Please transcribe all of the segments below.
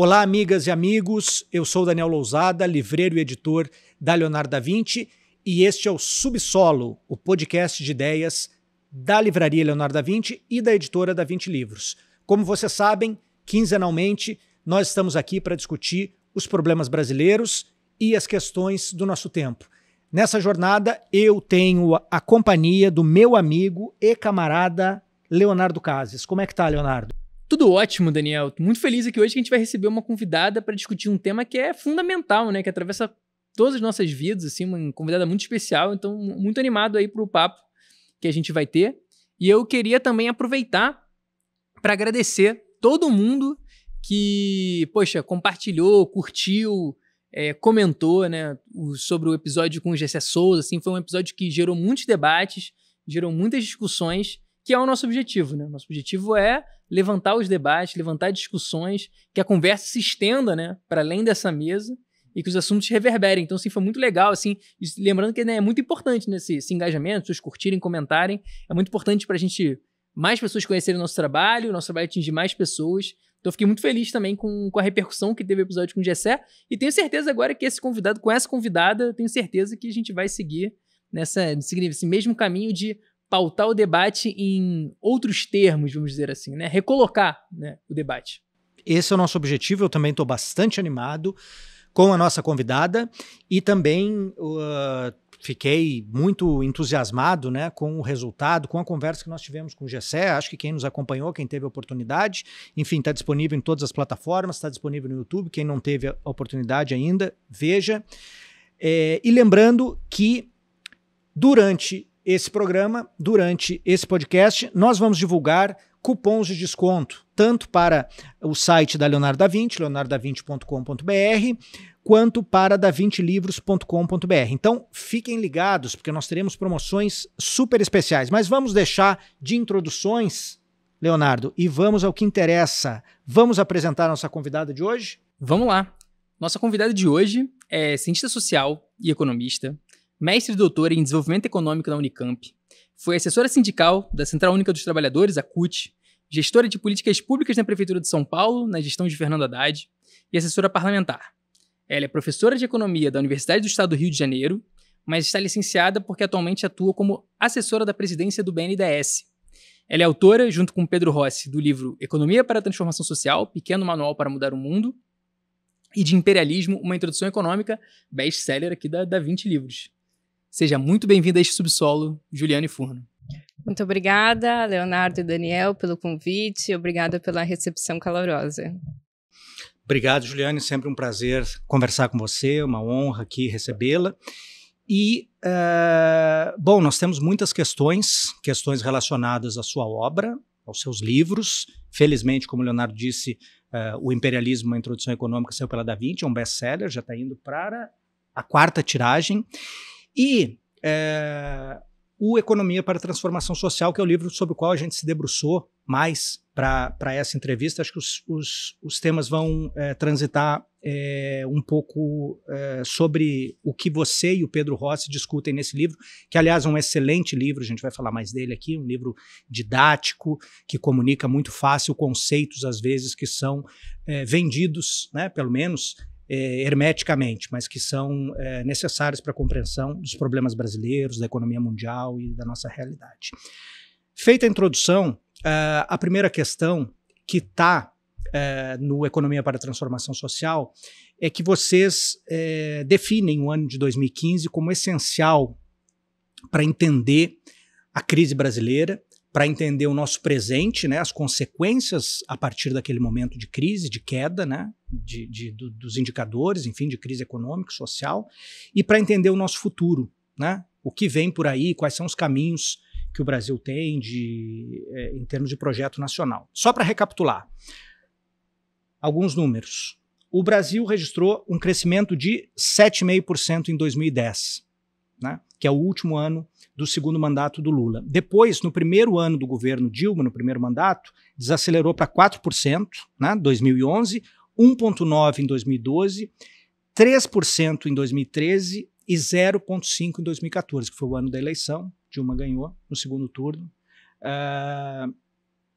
Olá, amigas e amigos. Eu sou Daniel Lousada, livreiro e editor da Leonardo da Vinci, e este é o Subsolo, o podcast de ideias da Livraria Leonardo da Vinci e da editora da Vinci Livros. Como vocês sabem, quinzenalmente nós estamos aqui para discutir os problemas brasileiros e as questões do nosso tempo. Nessa jornada, eu tenho a companhia do meu amigo e camarada Leonardo Cases. Como é que tá, Leonardo? Tudo ótimo, Daniel. Muito feliz aqui hoje que a gente vai receber uma convidada para discutir um tema que é fundamental, né? Que atravessa todas as nossas vidas, assim, uma convidada muito especial. Então, muito animado aí para o papo que a gente vai ter. E eu queria também aproveitar para agradecer todo mundo que, poxa, compartilhou, curtiu, é, comentou, né, o, sobre o episódio com o Gessé Souza. Assim, foi um episódio que gerou muitos debates, gerou muitas discussões que é o nosso objetivo. Né? Nosso objetivo é levantar os debates, levantar discussões, que a conversa se estenda né, para além dessa mesa e que os assuntos reverberem. Então, assim, foi muito legal, assim, lembrando que né, é muito importante né, engajamento, vocês curtirem, comentarem, é muito importante para a gente, mais pessoas conhecerem o nosso trabalho, o nosso trabalho atingir mais pessoas. Então, fiquei muito feliz também com, com a repercussão que teve o episódio com o Gessé, e tenho certeza agora que esse convidado, com essa convidada, tenho certeza que a gente vai seguir nessa, nesse mesmo caminho de pautar o debate em outros termos, vamos dizer assim, né? Recolocar né, o debate. Esse é o nosso objetivo. Eu também estou bastante animado com a nossa convidada e também uh, fiquei muito entusiasmado né, com o resultado, com a conversa que nós tivemos com o Gessé. Acho que quem nos acompanhou, quem teve a oportunidade, enfim, está disponível em todas as plataformas, está disponível no YouTube. Quem não teve a oportunidade ainda, veja. É, e lembrando que durante esse programa, durante esse podcast, nós vamos divulgar cupons de desconto, tanto para o site da Leonardo da Vinci, leonardodavinci.com.br, quanto para davintilivros.com.br. Então, fiquem ligados, porque nós teremos promoções super especiais. Mas vamos deixar de introduções, Leonardo, e vamos ao que interessa. Vamos apresentar a nossa convidada de hoje? Vamos lá. Nossa convidada de hoje é cientista social e economista, mestre e doutora em desenvolvimento econômico na Unicamp. Foi assessora sindical da Central Única dos Trabalhadores, a CUT, gestora de políticas públicas na Prefeitura de São Paulo, na gestão de Fernando Haddad, e assessora parlamentar. Ela é professora de economia da Universidade do Estado do Rio de Janeiro, mas está licenciada porque atualmente atua como assessora da presidência do BNDES. Ela é autora, junto com Pedro Rossi, do livro Economia para a Transformação Social, Pequeno Manual para Mudar o Mundo, e de Imperialismo, Uma Introdução Econômica, best-seller aqui da, da 20 livros. Seja muito bem-vindo a este subsolo, Juliane Furno. Muito obrigada, Leonardo e Daniel, pelo convite. Obrigada pela recepção calorosa. Obrigado, Juliane. Sempre um prazer conversar com você, uma honra aqui recebê-la. E, uh, bom, nós temos muitas questões, questões relacionadas à sua obra, aos seus livros. Felizmente, como o Leonardo disse, uh, O Imperialismo, uma Introdução Econômica, saiu pela Da Vinci, é um best-seller, já está indo para a quarta tiragem. E é, o Economia para a Transformação Social, que é o livro sobre o qual a gente se debruçou mais para essa entrevista. Acho que os, os, os temas vão é, transitar é, um pouco é, sobre o que você e o Pedro Rossi discutem nesse livro, que, aliás, é um excelente livro, a gente vai falar mais dele aqui, um livro didático, que comunica muito fácil conceitos, às vezes, que são é, vendidos, né, pelo menos eh, hermeticamente, mas que são eh, necessários para a compreensão dos problemas brasileiros, da economia mundial e da nossa realidade. Feita a introdução, uh, a primeira questão que está uh, no Economia para a Transformação Social é que vocês uh, definem o ano de 2015 como essencial para entender a crise brasileira para entender o nosso presente, né, as consequências a partir daquele momento de crise, de queda, né, de, de do, dos indicadores, enfim, de crise econômica, social, e para entender o nosso futuro, né, o que vem por aí, quais são os caminhos que o Brasil tem de, é, em termos de projeto nacional. Só para recapitular, alguns números. O Brasil registrou um crescimento de 7,5% em 2010. Né? que é o último ano do segundo mandato do Lula. Depois, no primeiro ano do governo Dilma, no primeiro mandato, desacelerou para 4%, né, 2011, 1,9% em 2012, 3% em 2013 e 0,5% em 2014, que foi o ano da eleição. Dilma ganhou no segundo turno. Uh,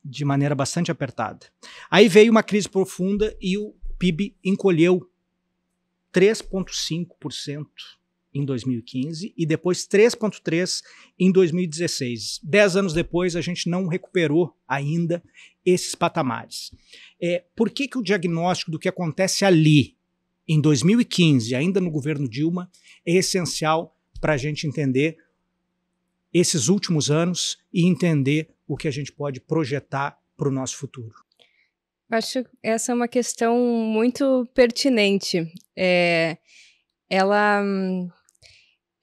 de maneira bastante apertada. Aí veio uma crise profunda e o PIB encolheu 3,5% em 2015 e depois 3,3 em 2016. Dez anos depois, a gente não recuperou ainda esses patamares. É, por que, que o diagnóstico do que acontece ali, em 2015, ainda no governo Dilma, é essencial para a gente entender esses últimos anos e entender o que a gente pode projetar para o nosso futuro? Acho essa é uma questão muito pertinente. É, ela hum,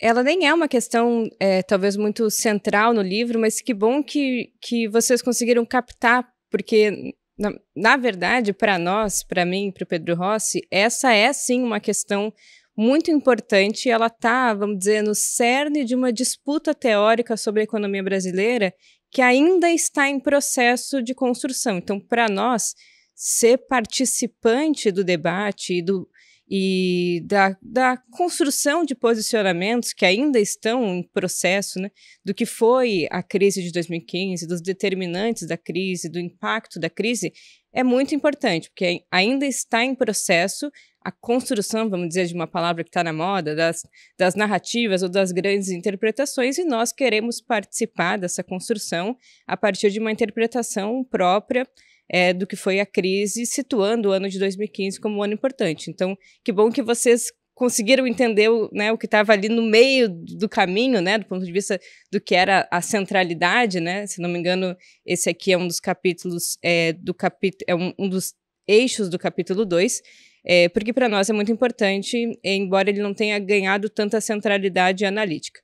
ela nem é uma questão, é, talvez, muito central no livro, mas que bom que, que vocês conseguiram captar, porque, na, na verdade, para nós, para mim, para o Pedro Rossi, essa é sim uma questão muito importante. Ela está, vamos dizer, no cerne de uma disputa teórica sobre a economia brasileira que ainda está em processo de construção. Então, para nós, ser participante do debate e do e da, da construção de posicionamentos que ainda estão em processo, né, do que foi a crise de 2015, dos determinantes da crise, do impacto da crise, é muito importante, porque ainda está em processo a construção, vamos dizer, de uma palavra que está na moda, das, das narrativas ou das grandes interpretações, e nós queremos participar dessa construção a partir de uma interpretação própria é, do que foi a crise, situando o ano de 2015 como um ano importante. Então, que bom que vocês conseguiram entender né, o que estava ali no meio do caminho, né, do ponto de vista do que era a centralidade, né? Se não me engano, esse aqui é um dos capítulos é, do capítulo, é um, um, dos eixos do capítulo 2, é, porque para nós é muito importante, embora ele não tenha ganhado tanta centralidade analítica.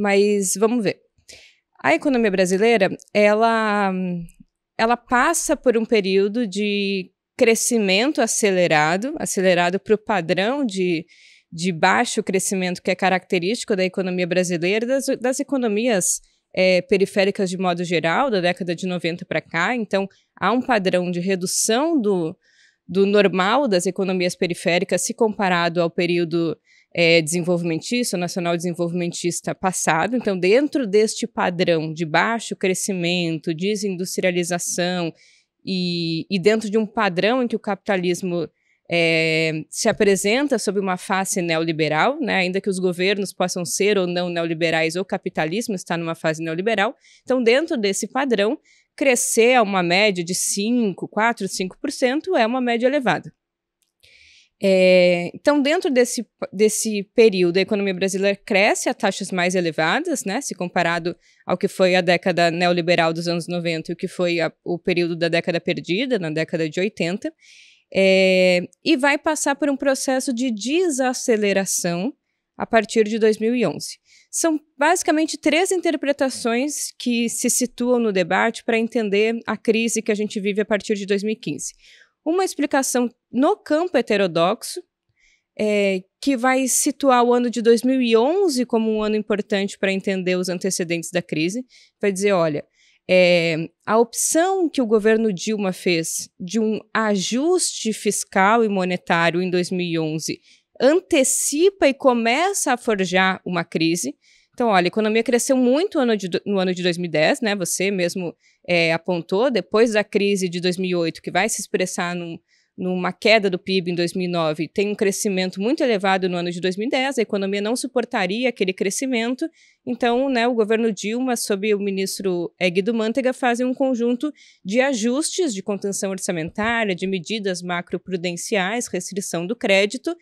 Mas vamos ver. A economia brasileira, ela ela passa por um período de crescimento acelerado, acelerado para o padrão de, de baixo crescimento que é característico da economia brasileira, das, das economias é, periféricas de modo geral, da década de 90 para cá. Então, há um padrão de redução do, do normal das economias periféricas se comparado ao período é, desenvolvimentista, nacional desenvolvimentista passado. Então, dentro deste padrão de baixo crescimento, desindustrialização e, e dentro de um padrão em que o capitalismo é, se apresenta sob uma face neoliberal, né? ainda que os governos possam ser ou não neoliberais, o capitalismo está numa fase neoliberal. Então, dentro desse padrão, crescer a uma média de 5, 4, 5% é uma média elevada. É, então, dentro desse, desse período, a economia brasileira cresce a taxas mais elevadas, né, se comparado ao que foi a década neoliberal dos anos 90 e o que foi a, o período da década perdida, na década de 80, é, e vai passar por um processo de desaceleração a partir de 2011. São basicamente três interpretações que se situam no debate para entender a crise que a gente vive a partir de 2015. Uma explicação no campo heterodoxo, é, que vai situar o ano de 2011 como um ano importante para entender os antecedentes da crise, vai dizer, olha, é, a opção que o governo Dilma fez de um ajuste fiscal e monetário em 2011 antecipa e começa a forjar uma crise. Então, olha, a economia cresceu muito no ano de, no ano de 2010, né? Você mesmo é, apontou, depois da crise de 2008, que vai se expressar num, numa queda do PIB em 2009, tem um crescimento muito elevado no ano de 2010, a economia não suportaria aquele crescimento. Então, né, o governo Dilma, sob o ministro Guido Mantega, fazem um conjunto de ajustes de contenção orçamentária, de medidas macroprudenciais, restrição do crédito,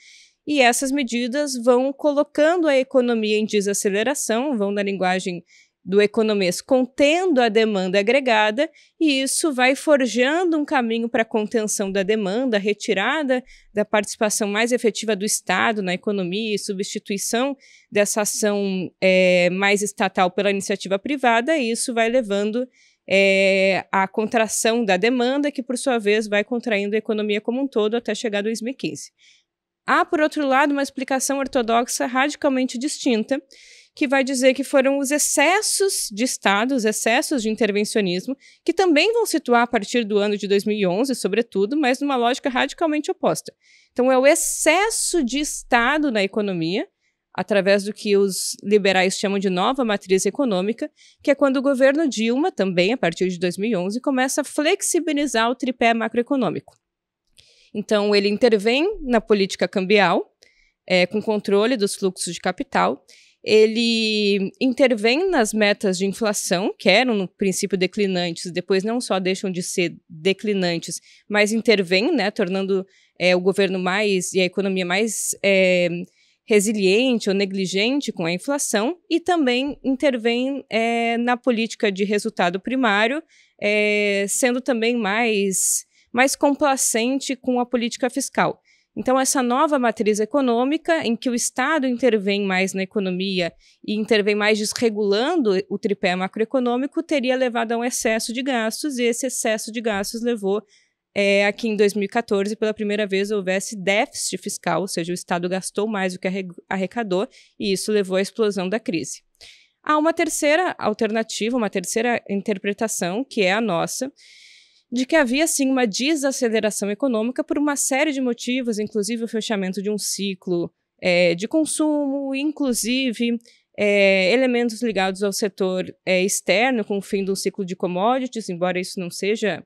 e essas medidas vão colocando a economia em desaceleração, vão na linguagem do economês contendo a demanda agregada, e isso vai forjando um caminho para a contenção da demanda, retirada da participação mais efetiva do Estado na economia e substituição dessa ação é, mais estatal pela iniciativa privada, e isso vai levando é, à contração da demanda, que por sua vez vai contraindo a economia como um todo até chegar a 2015. Há, por outro lado, uma explicação ortodoxa radicalmente distinta, que vai dizer que foram os excessos de Estado, os excessos de intervencionismo, que também vão situar a partir do ano de 2011, sobretudo, mas numa lógica radicalmente oposta. Então, é o excesso de Estado na economia, através do que os liberais chamam de nova matriz econômica, que é quando o governo Dilma, também a partir de 2011, começa a flexibilizar o tripé macroeconômico. Então, ele intervém na política cambial, é, com controle dos fluxos de capital, ele intervém nas metas de inflação, que eram no princípio declinantes, depois não só deixam de ser declinantes, mas intervém, né, tornando é, o governo mais e a economia mais é, resiliente ou negligente com a inflação, e também intervém é, na política de resultado primário, é, sendo também mais mais complacente com a política fiscal. Então, essa nova matriz econômica, em que o Estado intervém mais na economia e intervém mais desregulando o tripé macroeconômico, teria levado a um excesso de gastos, e esse excesso de gastos levou é, a que em 2014, pela primeira vez, houvesse déficit fiscal, ou seja, o Estado gastou mais do que arrecadou, e isso levou à explosão da crise. Há uma terceira alternativa, uma terceira interpretação, que é a nossa, de que havia sim uma desaceleração econômica por uma série de motivos, inclusive o fechamento de um ciclo é, de consumo, inclusive é, elementos ligados ao setor é, externo, com o fim do ciclo de commodities, embora isso não seja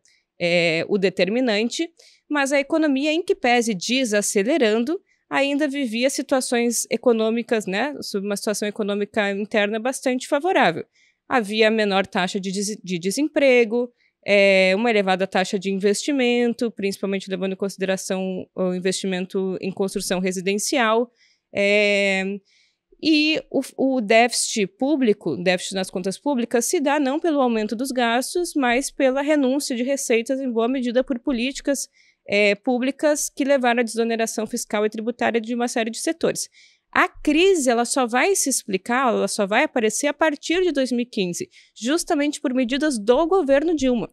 o determinante, mas a economia, em que pese desacelerando, ainda vivia situações econômicas, né, sob uma situação econômica interna bastante favorável. Havia menor taxa de, des de desemprego, é, uma elevada taxa de investimento, principalmente levando em consideração o investimento em construção residencial. É, e o, o, déficit público, déficit nas contas públicas, se dá não pelo aumento dos gastos, mas pela renúncia de receitas, em boa medida por políticas é, públicas que levaram à desoneração fiscal e tributária de uma série de setores. A crise ela só vai se explicar, ela só vai aparecer a partir de 2015, justamente por medidas do governo Dilma.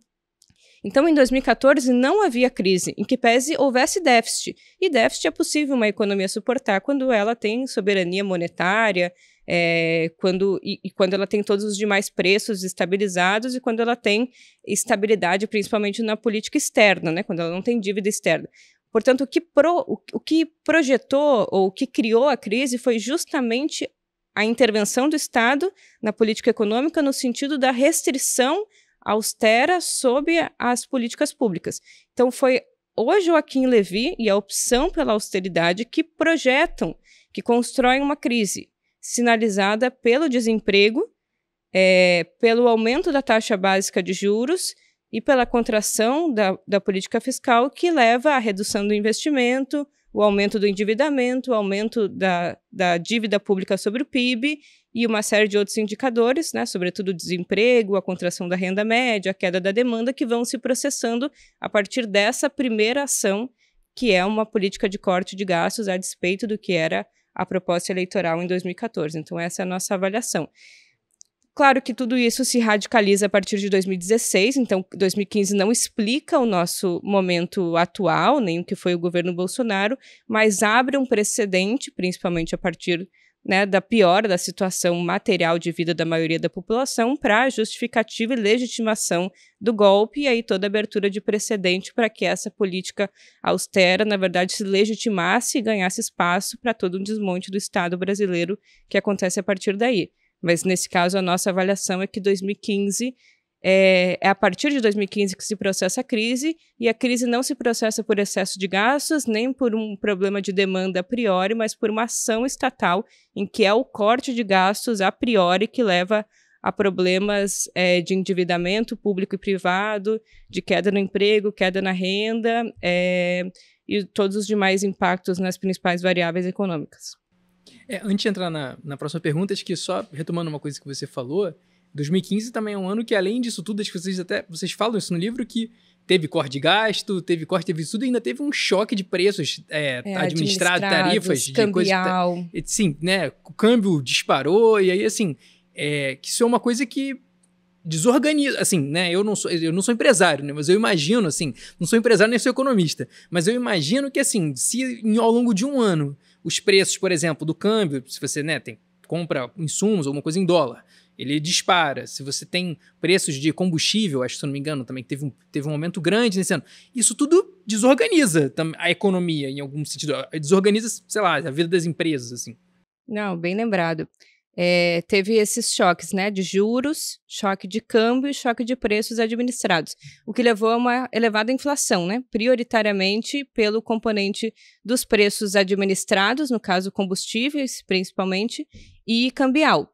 Então, em 2014, não havia crise, em que pese houvesse déficit. E déficit é possível uma economia suportar quando ela tem soberania monetária, é, quando, e, e, quando ela tem todos os demais preços estabilizados e quando ela tem estabilidade, principalmente na política externa, né, quando ela não tem dívida externa. Portanto, o que, pro, o, o que projetou ou o que criou a crise foi justamente a intervenção do Estado na política econômica no sentido da restrição austera sobre as políticas públicas. Então, foi o Joaquim Levy e a opção pela austeridade que projetam, que constroem uma crise sinalizada pelo desemprego, é, pelo aumento da taxa básica de juros e pela contração da, da política fiscal, que leva à redução do investimento, o aumento do endividamento, o aumento da, da dívida pública sobre o PIB e uma série de outros indicadores, né, sobretudo o desemprego, a contração da renda média, a queda da demanda, que vão se processando a partir dessa primeira ação, que é uma política de corte de gastos a despeito do que era a proposta eleitoral em 2014. Então, essa é a nossa avaliação. Claro que tudo isso se radicaliza a partir de 2016, então 2015 não explica o nosso momento atual, nem o que foi o governo Bolsonaro, mas abre um precedente, principalmente a partir né, da pior da situação material de vida da maioria da população para justificativa e legitimação do golpe e aí toda abertura de precedente para que essa política austera, na verdade, se legitimasse e ganhasse espaço para todo um desmonte do Estado brasileiro que acontece a partir daí. Mas nesse caso, a nossa avaliação é que 2015 é, é, a partir de 2015 que se processa a crise, e a crise não se processa por excesso de gastos, nem por um problema de demanda a priori, mas por uma ação estatal em que é o corte de gastos a priori que leva a problemas é, de endividamento público e privado, de queda no emprego, queda na renda é, e todos os demais impactos nas principais variáveis econômicas. É, antes de entrar na, na próxima pergunta, acho que só retomando uma coisa que você falou, 2015 também é um ano que, além disso tudo, acho que vocês até vocês falam isso no livro que teve corte de gasto, teve corte, teve tudo, e ainda teve um choque de preços é, é, administrado, tarifas, cambial. de coisa. Sim, né? O câmbio disparou, e aí assim, é, que isso é uma coisa que desorganiza, assim, né? Eu não sou, eu não sou empresário, né? Mas eu imagino, assim, não sou empresário nem sou economista, mas eu imagino que assim, se ao longo de um ano os preços, por exemplo, do câmbio, se você né, tem, compra insumos ou uma coisa em dólar, ele dispara. Se você tem preços de combustível, acho que se não me engano, também teve um, teve um aumento grande nesse ano. Isso tudo desorganiza a economia em algum sentido. Desorganiza, sei lá, a vida das empresas, assim. Não, bem lembrado é, teve esses choques, né, de juros, choque de câmbio e choque de preços administrados, o que levou a uma elevada inflação, né, prioritariamente pelo componente dos preços administrados, no caso combustíveis principalmente, e cambial.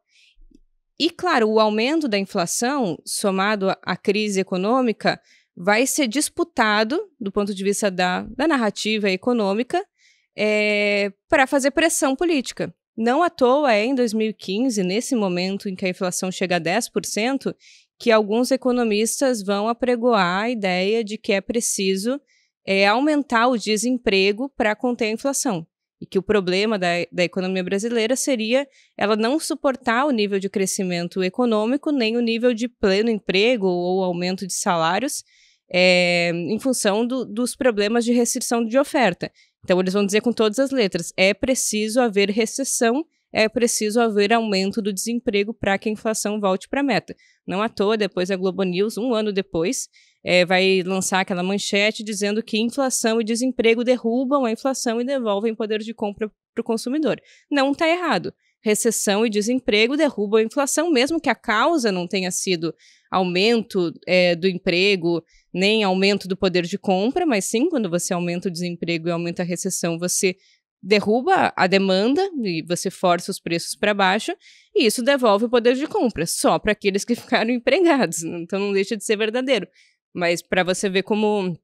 E claro, o aumento da inflação, somado à crise econômica, vai ser disputado do ponto de vista da, da narrativa econômica é, para fazer pressão política. Não à toa é em 2015, nesse momento em que a inflação chega a 10%, que alguns economistas vão apregoar a ideia de que é preciso é, aumentar o desemprego para conter a inflação. E que o problema da, da economia brasileira seria ela não suportar o nível de crescimento econômico, nem o nível de pleno emprego ou aumento de salários, é, em função do, dos problemas de restrição de oferta. Então, eles vão dizer com todas as letras: é preciso haver recessão, é preciso haver aumento do desemprego para que a inflação volte para a meta. Não à toa, depois a Globo News, um ano depois, é, vai lançar aquela manchete dizendo que inflação e desemprego derrubam a inflação e devolvem poder de compra para o consumidor. Não está errado recessão e desemprego derrubam a inflação, mesmo que a causa não tenha sido aumento é, do emprego, nem aumento do poder de compra, mas sim quando você aumenta o desemprego e aumenta a recessão, você derruba a demanda e você força os preços para baixo, e isso devolve o poder de compra só para aqueles que ficaram empregados. Então não deixa de ser verdadeiro. Mas para você ver como,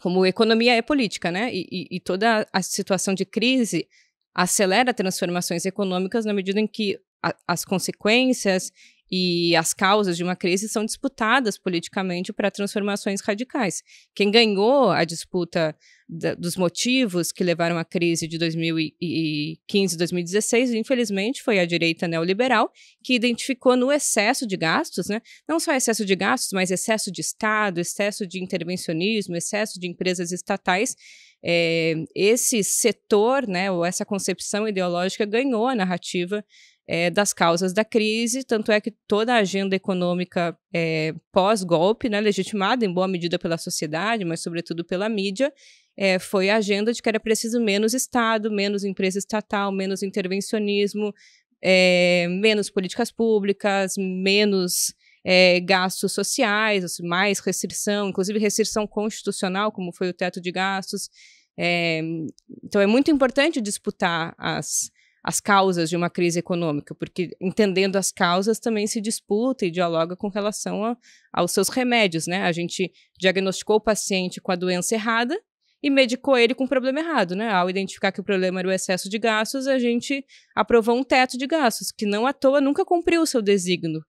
como economia é política, né? E, e, e toda a situação de crise acelera transformações econômicas na medida em que a, as consequências e as causas de uma crise são disputadas politicamente para transformações radicais. Quem ganhou a disputa da, dos motivos que levaram à crise de 2015 2016, infelizmente, foi a direita neoliberal, que identificou no excesso de gastos, né, não só excesso de gastos, mas excesso de Estado, excesso de intervencionismo, excesso de empresas estatais, é, esse setor, né, ou essa concepção ideológica ganhou a narrativa é, das causas da crise, tanto é que toda a agenda econômica é, pós-golpe, né, legitimada em boa medida pela sociedade, mas sobretudo pela mídia, é, foi a agenda de que era preciso menos Estado, menos empresa estatal, menos intervencionismo, é, menos políticas públicas, menos é, gastos sociais, assim, mais restrição, inclusive restrição constitucional, como foi o teto de gastos. É, então é muito importante disputar as as causas de uma crise econômica, porque entendendo as causas também se disputa e dialoga com relação a, aos seus remédios, né? A gente diagnosticou o paciente com a doença errada e medicou ele com o problema errado, né? Ao identificar que o problema era o excesso de gastos, a gente aprovou um teto de gastos, que não à toa nunca cumpriu o seu desígnio,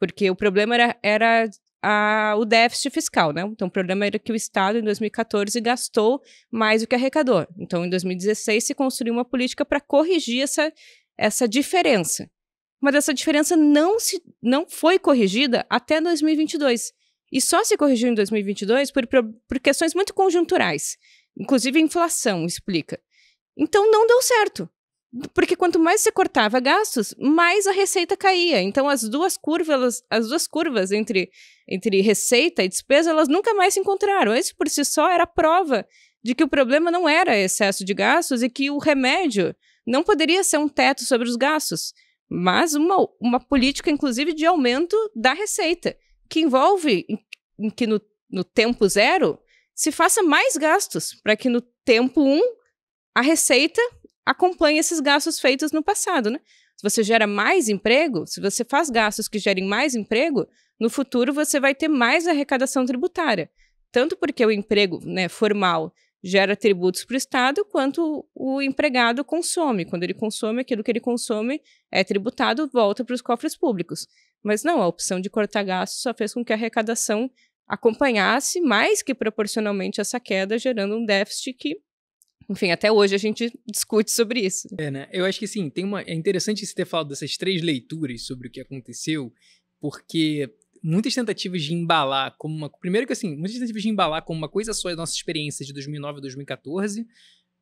porque o problema era, era a, o déficit fiscal, né? Então, o problema era que o Estado, em 2014, gastou mais do que arrecadou. Então, em 2016, se construiu uma política para corrigir essa, essa diferença. Mas essa diferença não, se, não foi corrigida até 2022. E só se corrigiu em 2022 por, por questões muito conjunturais. Inclusive, inflação explica. Então, não deu certo. Porque quanto mais você cortava gastos, mais a receita caía. Então as duas curvas, as duas curvas entre, entre receita e despesa, elas nunca mais se encontraram. Esse por si só era prova de que o problema não era excesso de gastos e que o remédio não poderia ser um teto sobre os gastos, mas uma, uma política, inclusive, de aumento da receita, que envolve que no, no tempo zero se faça mais gastos, para que no tempo um a receita acompanha esses gastos feitos no passado, né? Se você gera mais emprego, se você faz gastos que gerem mais emprego, no futuro você vai ter mais arrecadação tributária. Tanto porque o emprego né, formal gera tributos para o Estado, quanto o empregado consome. Quando ele consome, aquilo que ele consome é tributado, volta para os cofres públicos. Mas não, a opção de cortar gastos só fez com que a arrecadação acompanhasse mais que proporcionalmente essa queda, gerando um déficit que enfim, até hoje a gente discute sobre isso. É, né? Eu acho que sim, tem uma. É interessante você ter falado dessas três leituras sobre o que aconteceu, porque muitas tentativas de embalar como uma. Primeiro que assim, muitas tentativas de embalar como uma coisa só é a nossa experiência de 2009 a 2014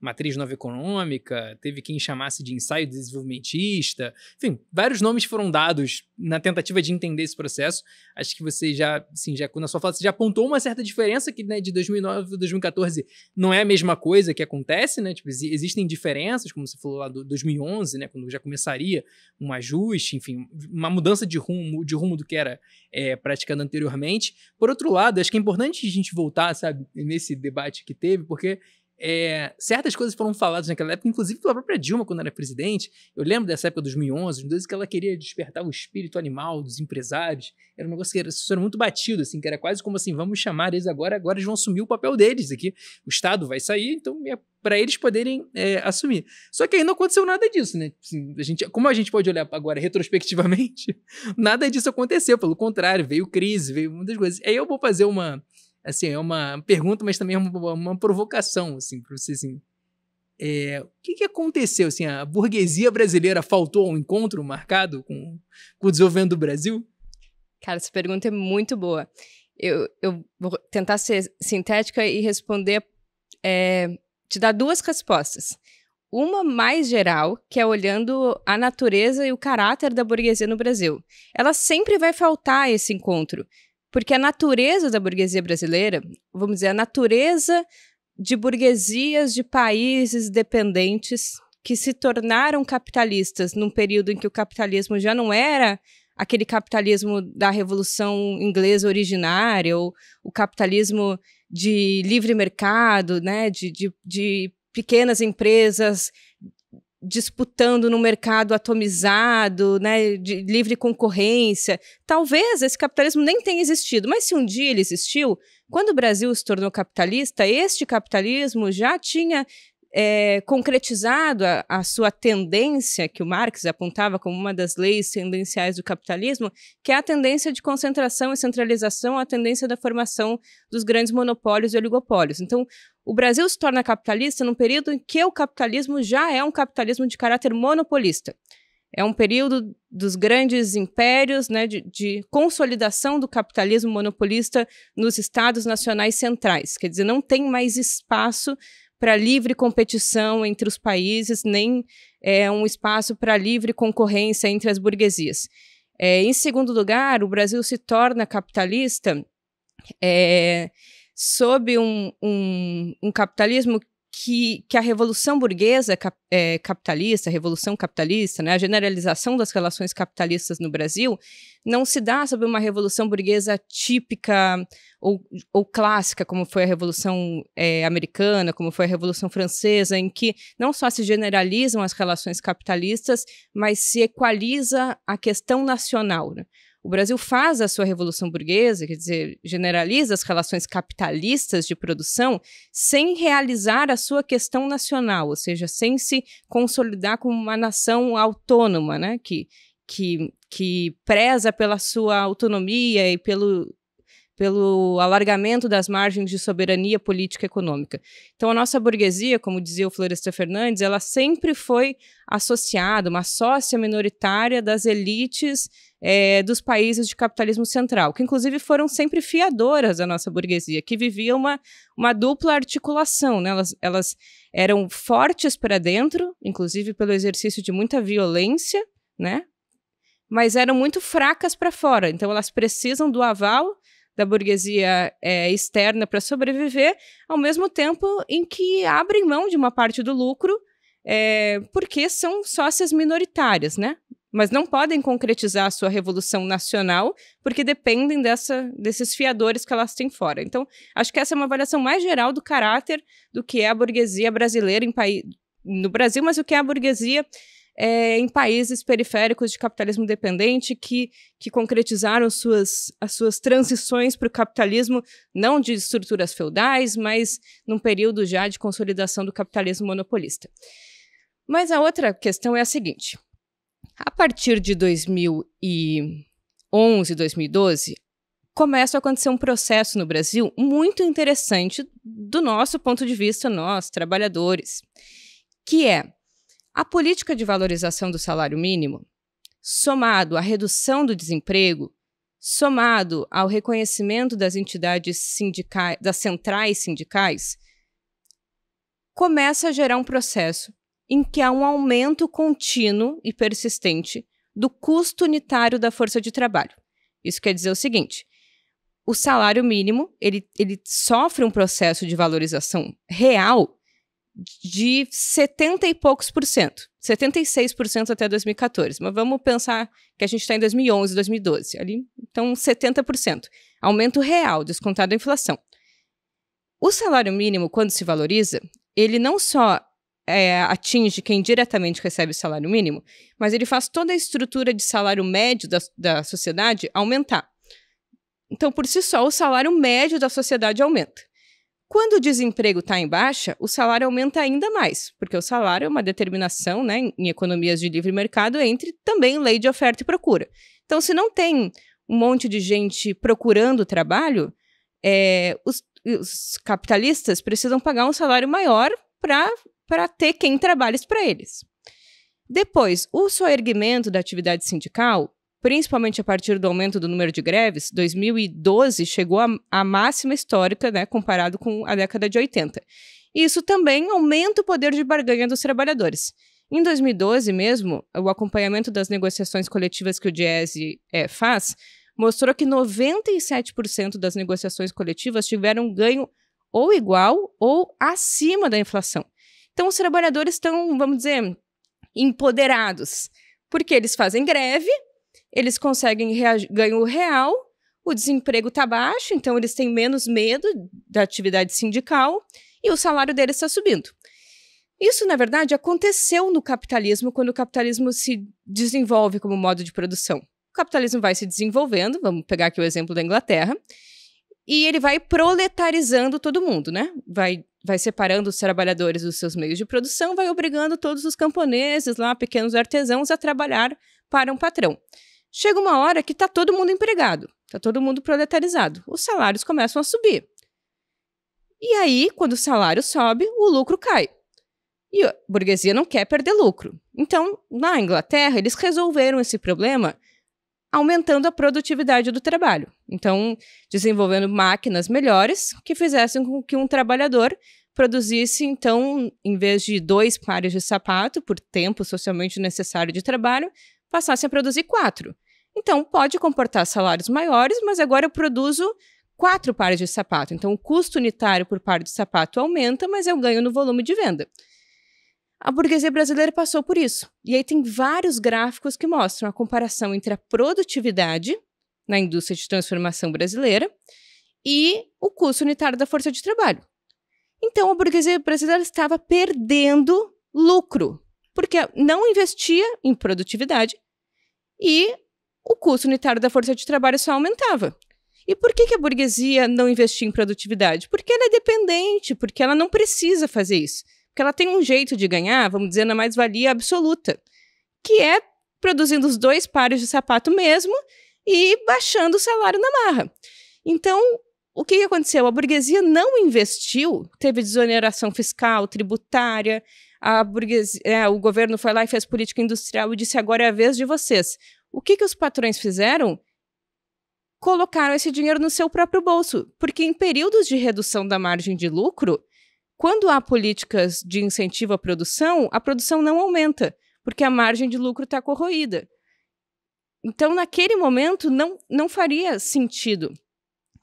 matriz nova econômica, teve quem chamasse de ensaio desenvolvimentista, enfim, vários nomes foram dados na tentativa de entender esse processo. Acho que você já, assim, já na sua fala, você já apontou uma certa diferença que né, de 2009 a 2014 não é a mesma coisa que acontece, né? Tipo, existem diferenças, como você falou lá do 2011, né, quando já começaria um ajuste, enfim, uma mudança de rumo, de rumo do que era é, praticado anteriormente. Por outro lado, acho que é importante a gente voltar, sabe, nesse debate que teve, porque é, certas coisas foram faladas naquela época, inclusive pela própria Dilma, quando era presidente. Eu lembro dessa época, 2011, 2012, que ela queria despertar o espírito animal dos empresários. Era um negócio que era, era muito batido, assim, que era quase como assim: vamos chamar eles agora, agora eles vão assumir o papel deles aqui. O Estado vai sair, então é para eles poderem é, assumir. Só que aí não aconteceu nada disso, né? Assim, a gente, como a gente pode olhar agora retrospectivamente, nada disso aconteceu. Pelo contrário, veio crise, veio muitas coisas. Aí eu vou fazer uma assim, é uma pergunta, mas também é uma, uma provocação, assim, para você, assim. É, o que, que, aconteceu? Assim, a burguesia brasileira faltou ao encontro marcado com, com o desenvolvimento do Brasil? Cara, essa pergunta é muito boa. Eu, eu vou tentar ser sintética e responder, é, te dar duas respostas. Uma mais geral, que é olhando a natureza e o caráter da burguesia no Brasil. Ela sempre vai faltar esse encontro porque a natureza da burguesia brasileira, vamos dizer, a natureza de burguesias de países dependentes que se tornaram capitalistas num período em que o capitalismo já não era aquele capitalismo da Revolução Inglesa originária, ou o capitalismo de livre mercado, né, de, de, de pequenas empresas disputando no mercado atomizado, né, de livre concorrência. Talvez esse capitalismo nem tenha existido, mas se um dia ele existiu, quando o Brasil se tornou capitalista, este capitalismo já tinha é, concretizado a, a, sua tendência, que o Marx apontava como uma das leis tendenciais do capitalismo, que é a tendência de concentração e centralização, a tendência da formação dos grandes monopólios e oligopólios. Então, o Brasil se torna capitalista num período em que o capitalismo já é um capitalismo de caráter monopolista. É um período dos grandes impérios, né, de, de, consolidação do capitalismo monopolista nos estados nacionais centrais. Quer dizer, não tem mais espaço para livre competição entre os países, nem é, um espaço para livre concorrência entre as burguesias. É, em segundo lugar, o Brasil se torna capitalista. É, sob um, um, um capitalismo que, que, a revolução burguesa cap, é, capitalista, a revolução capitalista, né, a generalização das relações capitalistas no Brasil, não se dá sobre uma revolução burguesa típica ou, ou clássica, como foi a Revolução é, Americana, como foi a Revolução Francesa, em que não só se generalizam as relações capitalistas, mas se equaliza a questão nacional. Né? O Brasil faz a sua revolução burguesa, quer dizer, generaliza as relações capitalistas de produção sem realizar a sua questão nacional, ou seja, sem se consolidar como uma nação autônoma, né? Que, que, que preza pela sua autonomia e pelo pelo alargamento das margens de soberania política e econômica. Então, a nossa burguesia, como dizia o Floresta Fernandes, ela sempre foi associada, uma sócia minoritária das elites é, dos países de capitalismo central, que inclusive foram sempre fiadoras da nossa burguesia, que vivia uma, uma dupla articulação. Né? Elas, elas eram fortes para dentro, inclusive pelo exercício de muita violência, né? mas eram muito fracas para fora. Então, elas precisam do aval da burguesia é, externa para sobreviver, ao mesmo tempo em que abrem mão de uma parte do lucro, é, porque são sócias minoritárias, né? Mas não podem concretizar a sua revolução nacional, porque dependem dessa, desses fiadores que elas têm fora. Então, acho que essa é uma avaliação mais geral do caráter do que é a burguesia brasileira em no Brasil, mas o que é a burguesia é, em países periféricos de capitalismo dependente que, que concretizaram suas, as suas transições para o capitalismo, não de estruturas feudais, mas num período já de consolidação do capitalismo monopolista. Mas a outra questão é a seguinte: a partir de 2011, 2012, começa a acontecer um processo no Brasil muito interessante do nosso ponto de vista, nós, trabalhadores, que é a política de valorização do salário mínimo, somado à redução do desemprego, somado ao reconhecimento das entidades sindicais, das centrais sindicais, começa a gerar um processo em que há um aumento contínuo e persistente do custo unitário da força de trabalho. Isso quer dizer o seguinte: o salário mínimo ele, ele sofre um processo de valorização real de 70 e poucos por cento, 76% até 2014, mas vamos pensar que a gente está em 2011, 2012, ali, então 70%, aumento real, descontado a inflação. O salário mínimo, quando se valoriza, ele não só é, atinge quem diretamente recebe o salário mínimo, mas ele faz toda a estrutura de salário médio da, da sociedade aumentar. Então, por si só, o salário médio da sociedade aumenta. Quando o desemprego está em baixa, o salário aumenta ainda mais, porque o salário é uma determinação né, em economias de livre mercado entre também lei de oferta e procura. Então, se não tem um monte de gente procurando trabalho, é, os, os capitalistas precisam pagar um salário maior para ter quem trabalhe para eles. Depois, o soerguimento da atividade sindical principalmente a partir do aumento do número de greves, 2012 chegou à máxima histórica, né, comparado com a década de 80. Isso também aumenta o poder de barganha dos trabalhadores. Em 2012 mesmo, o acompanhamento das negociações coletivas que o Diese é, faz mostrou que 97% das negociações coletivas tiveram ganho ou igual ou acima da inflação. Então, os trabalhadores estão, vamos dizer, empoderados, porque eles fazem greve, eles conseguem ganho real, o desemprego está baixo, então eles têm menos medo da atividade sindical e o salário deles está subindo. Isso, na verdade, aconteceu no capitalismo quando o capitalismo se desenvolve como modo de produção. O capitalismo vai se desenvolvendo, vamos pegar aqui o exemplo da Inglaterra, e ele vai proletarizando todo mundo, né? Vai, vai separando os trabalhadores dos seus meios de produção, vai obrigando todos os camponeses lá, pequenos artesãos, a trabalhar para um patrão. Chega uma hora que está todo mundo empregado, está todo mundo proletarizado, os salários começam a subir. E aí, quando o salário sobe, o lucro cai. E a burguesia não quer perder lucro. Então, na Inglaterra, eles resolveram esse problema aumentando a produtividade do trabalho. Então, desenvolvendo máquinas melhores que fizessem com que um trabalhador produzisse, então, em vez de dois pares de sapato por tempo socialmente necessário de trabalho, passassem a produzir quatro. Então, pode comportar salários maiores, mas agora eu produzo quatro pares de sapato. Então, o custo unitário por par de sapato aumenta, mas eu ganho no volume de venda. A burguesia brasileira passou por isso. E aí tem vários gráficos que mostram a comparação entre a produtividade na indústria de transformação brasileira e o custo unitário da força de trabalho. Então, a burguesia brasileira estava perdendo lucro, porque não investia em produtividade e o custo unitário da força de trabalho só aumentava. E por que, que a burguesia não investiu em produtividade? Porque ela é dependente, porque ela não precisa fazer isso. Porque ela tem um jeito de ganhar, vamos dizer, na mais-valia absoluta, que é produzindo os dois pares de sapato mesmo e baixando o salário na marra. Então, o que aconteceu? A burguesia não investiu, teve desoneração fiscal, tributária, a burguesia, é, o governo foi lá e fez política industrial e disse agora é a vez de vocês. O que, que os patrões fizeram? Colocaram esse dinheiro no seu próprio bolso. Porque em períodos de redução da margem de lucro, quando há políticas de incentivo à produção, a produção não aumenta, porque a margem de lucro está corroída. Então, naquele momento, não, não faria sentido.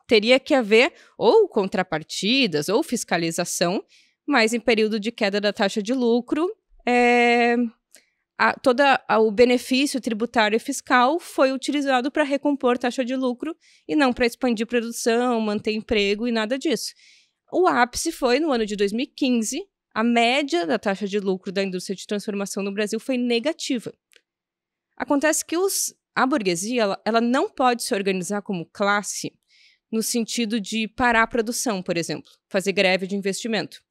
Teria que haver ou contrapartidas ou fiscalização mas em período de queda da taxa de lucro, é, a, todo o benefício tributário e fiscal foi utilizado para recompor taxa de lucro e não para expandir produção, manter emprego e nada disso. O ápice foi no ano de 2015, a média da taxa de lucro da indústria de transformação no Brasil foi negativa. Acontece que os, a burguesia ela, ela não pode se organizar como classe no sentido de parar a produção, por exemplo, fazer greve de investimento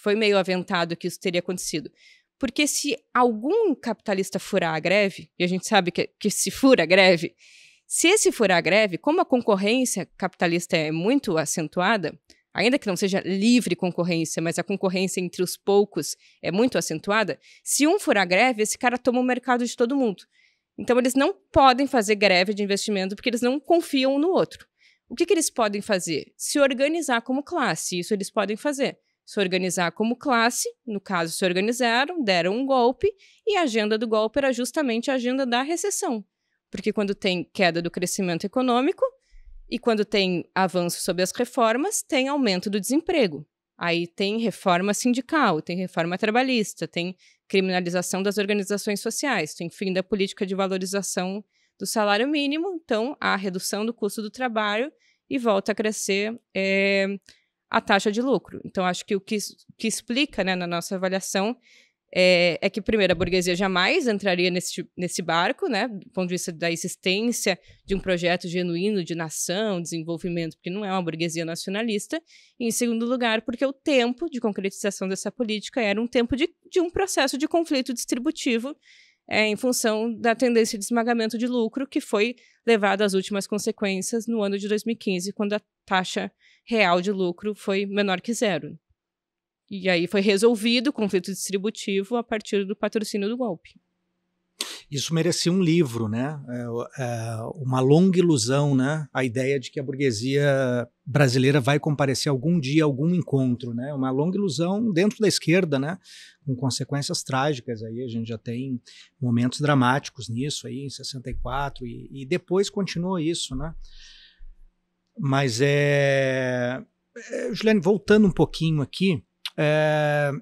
foi meio aventado que isso teria acontecido. Porque se algum capitalista furar a greve, e a gente sabe que, que se fura a greve, se esse furar a greve, como a concorrência capitalista é muito acentuada, ainda que não seja livre concorrência, mas a concorrência entre os poucos é muito acentuada, se um furar a greve, esse cara toma o mercado de todo mundo. Então, eles não podem fazer greve de investimento porque eles não confiam um no outro. O que, que eles podem fazer? Se organizar como classe, isso eles podem fazer se organizar como classe, no caso se organizaram, deram um golpe, e a agenda do golpe era justamente a agenda da recessão. Porque quando tem queda do crescimento econômico e quando tem avanço sobre as reformas, tem aumento do desemprego. Aí tem reforma sindical, tem reforma trabalhista, tem criminalização das organizações sociais, tem fim da política de valorização do salário mínimo, então a redução do custo do trabalho e volta a crescer é, a taxa de lucro. Então, acho que o que, que explica né, na nossa avaliação é, é, que, primeiro, a burguesia jamais entraria nesse, nesse barco, né, do ponto de vista da existência de um projeto genuíno de nação, desenvolvimento, porque não é uma burguesia nacionalista. E, em segundo lugar, porque o tempo de concretização dessa política era um tempo de, de um processo de conflito distributivo é, em função da tendência de esmagamento de lucro que foi levada às últimas consequências no ano de 2015, quando a taxa real de lucro foi menor que zero. E aí foi resolvido o conflito distributivo a partir do patrocínio do golpe. Isso merecia um livro, né? É, é, uma longa ilusão, né? A ideia de que a burguesia brasileira vai comparecer algum dia a algum encontro, né? Uma longa ilusão dentro da esquerda, né? Com consequências trágicas aí, a gente já tem momentos dramáticos nisso aí, em 64 e, e depois continua isso, né? Mas é, é Juliane, voltando um pouquinho aqui, é,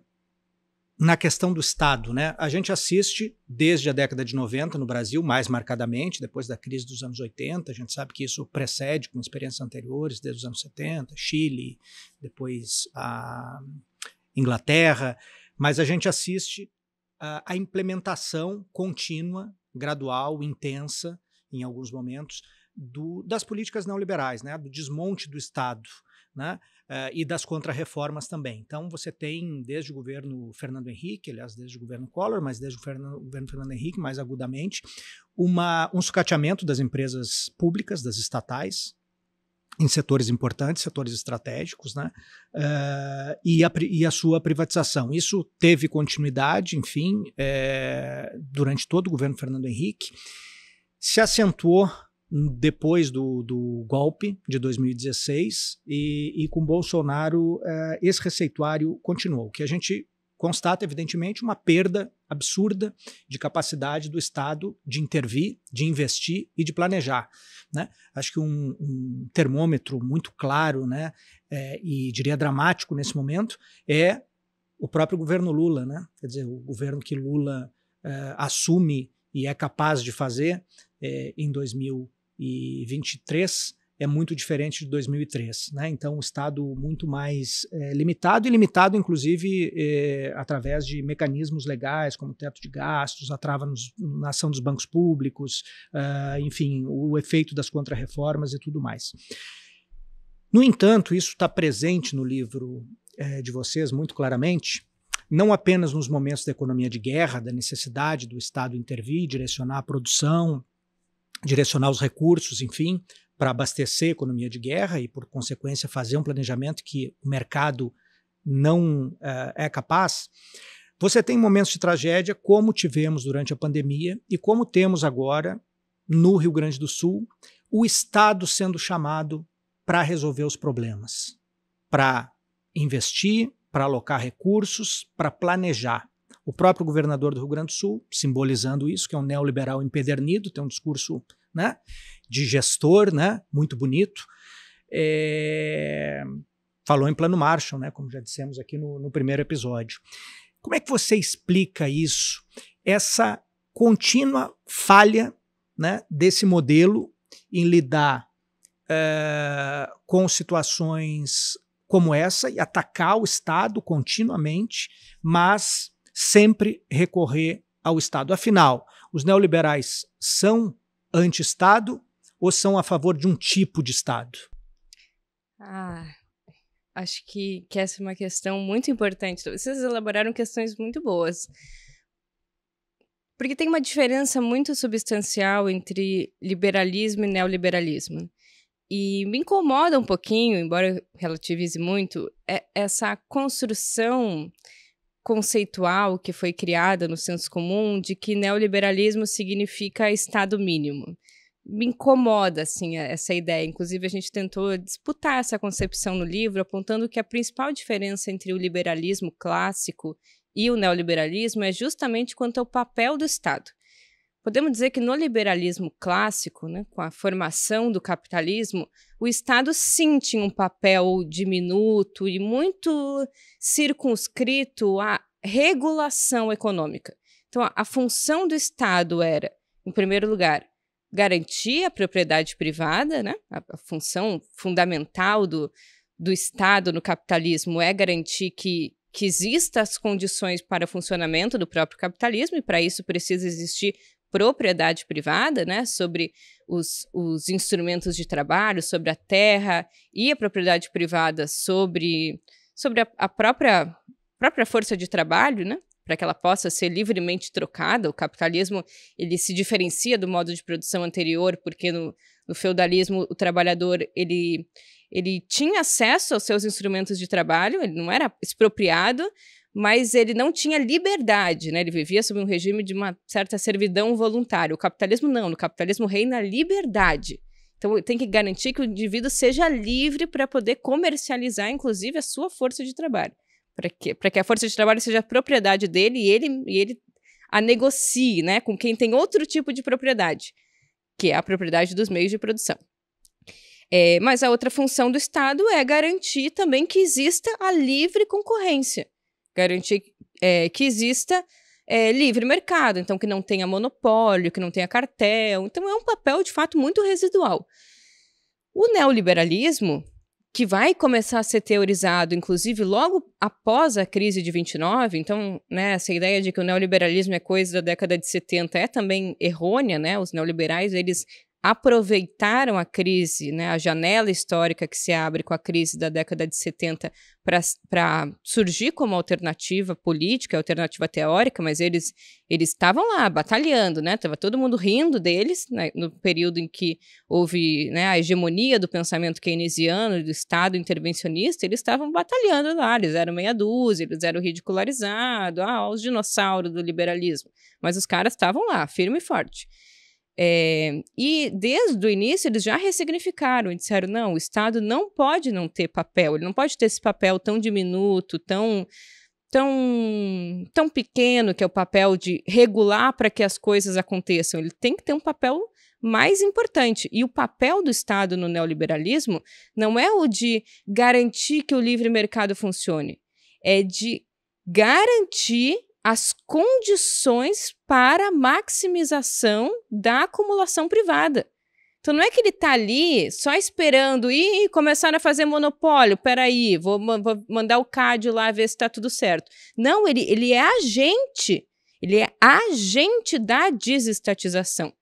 na questão do Estado, né? A gente assiste desde a década de 90 no Brasil, mais marcadamente, depois da crise dos anos 80, a gente sabe que isso precede com experiências anteriores, desde os anos 70, Chile, depois a Inglaterra, mas a gente assiste a, implementação contínua, gradual, intensa, em alguns momentos, do, das políticas neoliberais, né? Do desmonte do Estado, né? uh, e das contrarreformas também. Então, você tem, desde o governo Fernando Henrique, aliás, desde o governo Collor, mas desde o, Fernando, o governo Fernando Henrique, mais agudamente, uma, um sucateamento das empresas públicas, das estatais, em setores importantes, setores estratégicos, né? Uh, e, a, e, a, sua privatização. Isso teve continuidade, enfim, é, durante todo o governo Fernando Henrique, se acentuou depois do, do golpe de 2016 e, e com Bolsonaro eh, esse receituário continuou. O que a gente constata, evidentemente, uma perda absurda de capacidade do Estado de intervir, de investir e de planejar. Né? Acho que um, um termômetro muito claro né, é, e diria dramático nesse momento é o próprio governo Lula. Né? Quer dizer, o governo que Lula eh, assume e é capaz de fazer é, em 2016. 2023 é muito diferente de 2003, né? Então, um Estado muito mais é, limitado e limitado, inclusive, é, através de mecanismos legais, como teto de gastos, a trava nos, na ação dos bancos públicos, uh, enfim, o efeito das contrarreformas e tudo mais. No entanto, isso está presente no livro é, de vocês muito claramente, não apenas nos momentos da economia de guerra, da necessidade do Estado intervir, direcionar a produção, direcionar os recursos, enfim, para abastecer a economia de guerra e, por consequência, fazer um planejamento que o mercado não uh, é capaz. Você tem momentos de tragédia, como tivemos durante a pandemia e como temos agora no Rio Grande do Sul, o Estado sendo chamado para resolver os problemas, para investir, para alocar recursos, para planejar. O próprio governador do Rio Grande do Sul, simbolizando isso, que é um neoliberal empedernido, tem um discurso né, de gestor né, muito bonito, é, falou em plano Marshall, né, como já dissemos aqui no, no primeiro episódio. Como é que você explica isso, essa contínua falha né, desse modelo em lidar é, com situações como essa e atacar o Estado continuamente, mas sempre recorrer ao Estado. Afinal, os neoliberais são anti-Estado ou são a favor de um tipo de Estado? Ah, acho que, que essa é uma questão muito importante. Vocês elaboraram questões muito boas. Porque tem uma diferença muito substancial entre liberalismo e neoliberalismo. E me incomoda um pouquinho, embora relativize muito, é essa construção conceitual que foi criada no senso comum de que neoliberalismo significa Estado mínimo. Me incomoda, assim, é, essa ideia. Inclusive, a gente tentou disputar essa concepção no livro, apontando que a principal diferença entre o liberalismo clássico e o neoliberalismo é justamente quanto ao papel do Estado. Podemos dizer que no liberalismo clássico, né, com a formação do capitalismo, o Estado sim tinha um papel diminuto e muito circunscrito à regulação econômica. Então, a, a função do Estado era, em primeiro lugar, garantir a propriedade privada, né? a, a função fundamental do, do Estado no capitalismo é garantir que, que existam as condições para o funcionamento do próprio capitalismo, e para isso precisa existir propriedade privada, né, sobre os, os instrumentos de trabalho, sobre a terra e a propriedade privada sobre, sobre a, a própria, própria força de trabalho, né, para que ela possa ser livremente trocada. O capitalismo ele se diferencia do modo de produção anterior, porque no, no feudalismo o trabalhador ele ele tinha acesso aos seus instrumentos de trabalho, ele não era expropriado, mas ele não tinha liberdade, né? Ele vivia sob um regime de uma certa servidão voluntária. O capitalismo não, no capitalismo reina a liberdade. Então tem que garantir que o indivíduo seja livre para poder comercializar, inclusive, a sua força de trabalho. Para que, que a força de trabalho seja propriedade dele e ele, e ele a negocie né, com quem tem outro tipo de propriedade, que é a propriedade dos meios de produção. É, mas a outra função do Estado é garantir também que exista a livre concorrência, garantir é, que exista é, livre mercado, então que não tenha monopólio, que não tenha cartel. Então é um papel de fato muito residual. O neoliberalismo, que vai começar a ser teorizado, inclusive logo após a crise de 29, então né, essa ideia de que o neoliberalismo é coisa da década de 70 é também errônea, né? Os neoliberais eles aproveitaram a crise, né, a janela histórica que se abre com a crise da década de 70 para surgir como alternativa política, alternativa teórica, mas eles eles estavam lá batalhando, né? Tava todo mundo rindo deles né, no período em que houve né, a hegemonia do pensamento keynesiano, do Estado intervencionista, eles estavam batalhando lá, eles eram meia dúzia, eles eram ridicularizados, ah, os dinossauros do liberalismo. Mas os caras estavam lá, firme e forte. É, e desde o início eles já ressignificaram, disseram: não, o Estado não pode não ter papel, ele não pode ter esse papel tão diminuto, tão, tão, tão pequeno, que é o papel de regular para que as coisas aconteçam. Ele tem que ter um papel mais importante. E o papel do Estado no neoliberalismo não é o de garantir que o livre mercado funcione, é de garantir as condições para maximização da acumulação privada. Então não é que ele está ali só esperando e começaram a fazer monopólio. Peraí, vou, vou mandar o CAD lá ver se está tudo certo. Não, ele, ele é agente. Ele é agente da desestatização.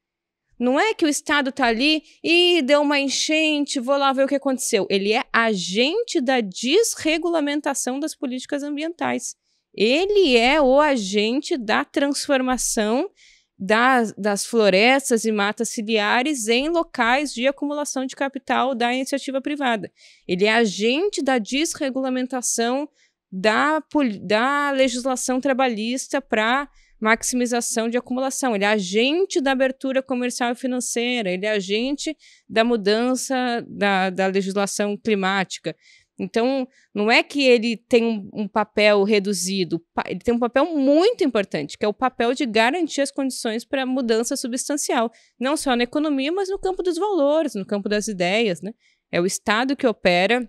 Não é que o Estado está ali e deu uma enchente, vou lá ver o que aconteceu. Ele é agente da desregulamentação das políticas ambientais. Ele é o agente da transformação das, das, florestas e matas ciliares em locais de acumulação de capital da iniciativa privada. Ele é agente da desregulamentação da, da legislação trabalhista para maximização de acumulação. Ele é agente da abertura comercial e financeira, ele é agente da mudança da, da legislação climática. Então, não é que ele tem um, um, papel reduzido, ele tem um papel muito importante, que é o papel de garantir as condições para mudança substancial, não só na economia, mas no campo dos valores, no campo das ideias. Né? É o Estado que opera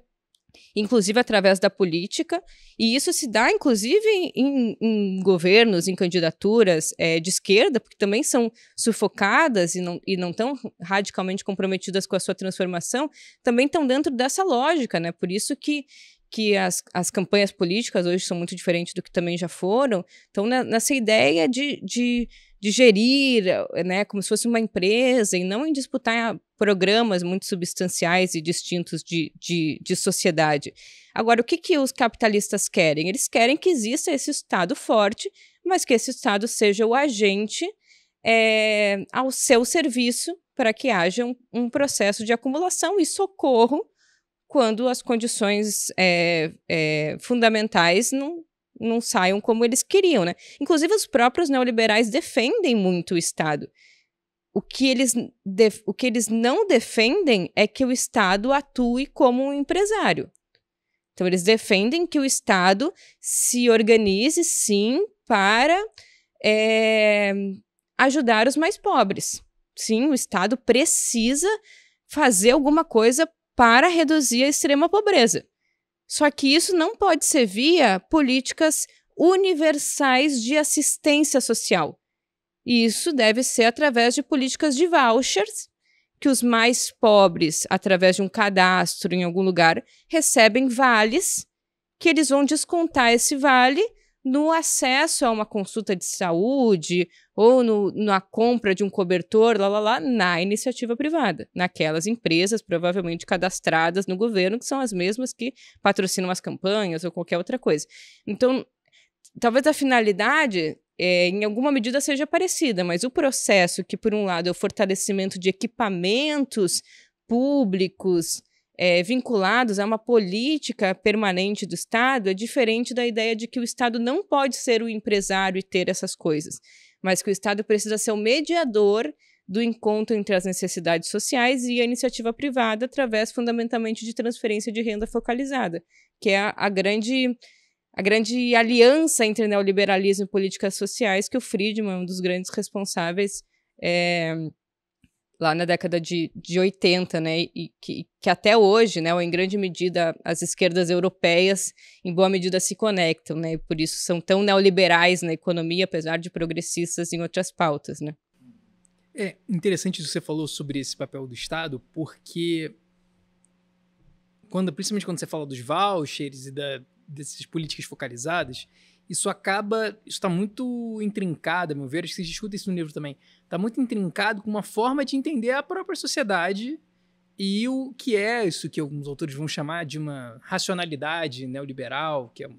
inclusive através da política, e isso se dá, inclusive, em, em governos, em candidaturas é, de esquerda, porque também são sufocadas e não, e não tão radicalmente comprometidas com a sua transformação, também estão dentro dessa lógica, né? Por isso que que as, as campanhas políticas hoje são muito diferentes do que também já foram, então nessa ideia de, de de gerir, eh, né, como se fosse uma empresa, e não em disputar programas muito substanciais e distintos de, de, de sociedade. Agora, o que, que os capitalistas querem? Eles querem que exista esse Estado forte, mas que esse Estado seja o agente é, ao seu serviço para que haja um, um, processo de acumulação e socorro quando as condições é, é, fundamentais não, não saiam como eles queriam, né? Inclusive, os próprios neoliberais defendem muito o Estado. O que, eles o que eles não defendem é que o Estado atue como um empresário. Então, eles defendem que o Estado se organize, sim, para é, ajudar os mais pobres. Sim, o Estado precisa fazer alguma coisa para reduzir a extrema pobreza. Só que isso não pode ser via políticas universais de assistência social. E isso deve ser através de políticas de vouchers, que os mais pobres, através de um cadastro em algum lugar, recebem vales, que eles vão descontar esse vale no acesso a uma consulta de saúde ou no, na compra de um cobertor, lá, lá, lá, na iniciativa privada, naquelas empresas provavelmente cadastradas no governo, que são as mesmas que patrocinam as campanhas ou qualquer outra coisa. Então, talvez a finalidade é, em alguma medida seja parecida, mas o processo que, por um lado, é o fortalecimento de equipamentos públicos é, vinculados a uma política permanente do Estado é diferente da ideia de que o Estado não pode ser o empresário e ter essas coisas, mas que o Estado precisa ser o mediador do encontro entre as necessidades sociais e a iniciativa privada através fundamentalmente de transferência de renda focalizada, que é a, a grande a grande aliança entre neoliberalismo e políticas sociais que o Friedman, um dos grandes responsáveis é, lá na década de, de 80, né? E que, que até hoje, né, ou em grande medida, as esquerdas europeias, em boa medida, se conectam, né? E por isso são tão neoliberais na economia, apesar de progressistas em outras pautas, né? É interessante isso que você falou sobre esse papel do Estado, porque quando, principalmente quando você fala dos vouchers e da, dessas políticas focalizadas, isso acaba. isso está muito intrincado, a meu ver, acho que se discute isso no livro também. Está muito intrincado com uma forma de entender a própria sociedade e o que é isso que alguns autores vão chamar de uma racionalidade neoliberal, que é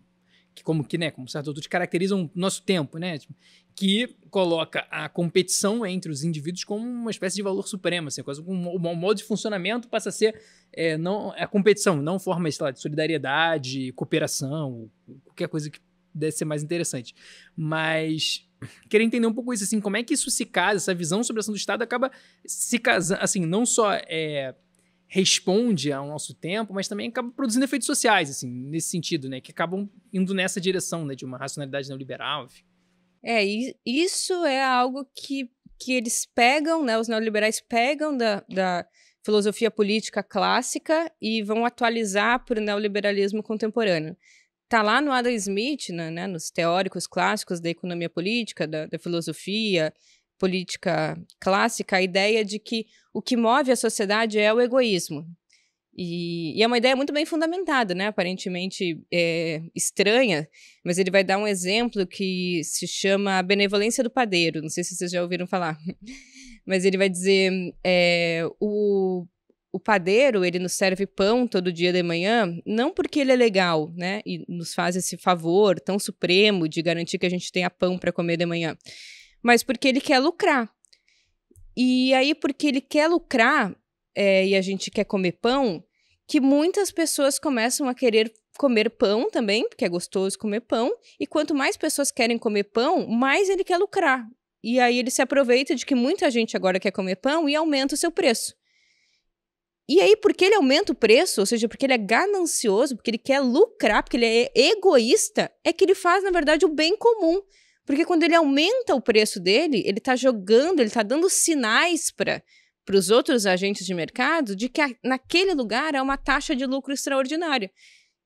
que como que, né, como certos autores caracterizam o nosso tempo, né? Tipo, que coloca a competição entre os indivíduos como uma espécie de valor supremo, assim, quase um, um modo de funcionamento passa a ser é, não é a competição, não forma lá, de solidariedade, cooperação, qualquer coisa que deve ser mais interessante. Mas queria entender um pouco isso, assim, como é que isso se casa, essa visão sobre a ação do Estado acaba se casando, assim, não só é, responde ao nosso tempo, mas também acaba produzindo efeitos sociais, assim, nesse sentido, né, que acabam indo nessa direção, né, de uma racionalidade neoliberal, enfim. É, isso é algo que, que eles pegam, né, os neoliberais pegam da, da filosofia política clássica e vão atualizar para o neoliberalismo contemporâneo tá lá no Adam Smith, né, né, nos teóricos clássicos da economia política, da, da filosofia política clássica, a ideia de que o que move a sociedade é o egoísmo. E, e, é uma ideia muito bem fundamentada, né? aparentemente é, estranha, mas ele vai dar um exemplo que se chama a benevolência do padeiro. Não sei se vocês já ouviram falar, mas ele vai dizer: é, o o padeiro, ele nos serve pão todo dia de manhã, não porque ele é legal, né? E nos faz esse favor tão supremo de garantir que a gente tenha pão para comer de manhã, mas porque ele quer lucrar. E aí, porque ele quer lucrar é, e a gente quer comer pão, que muitas pessoas começam a querer comer pão também, porque é gostoso comer pão, e quanto mais pessoas querem comer pão, mais ele quer lucrar. E aí ele se aproveita de que muita gente agora quer comer pão e aumenta o seu preço. E aí, porque ele aumenta o preço, ou seja, porque ele é ganancioso, porque ele quer lucrar, porque ele é egoísta, é que ele faz, na verdade, o bem comum. Porque quando ele aumenta o preço dele, ele está jogando, ele está dando sinais para os outros agentes de mercado de que a, naquele lugar há uma taxa de lucro extraordinária.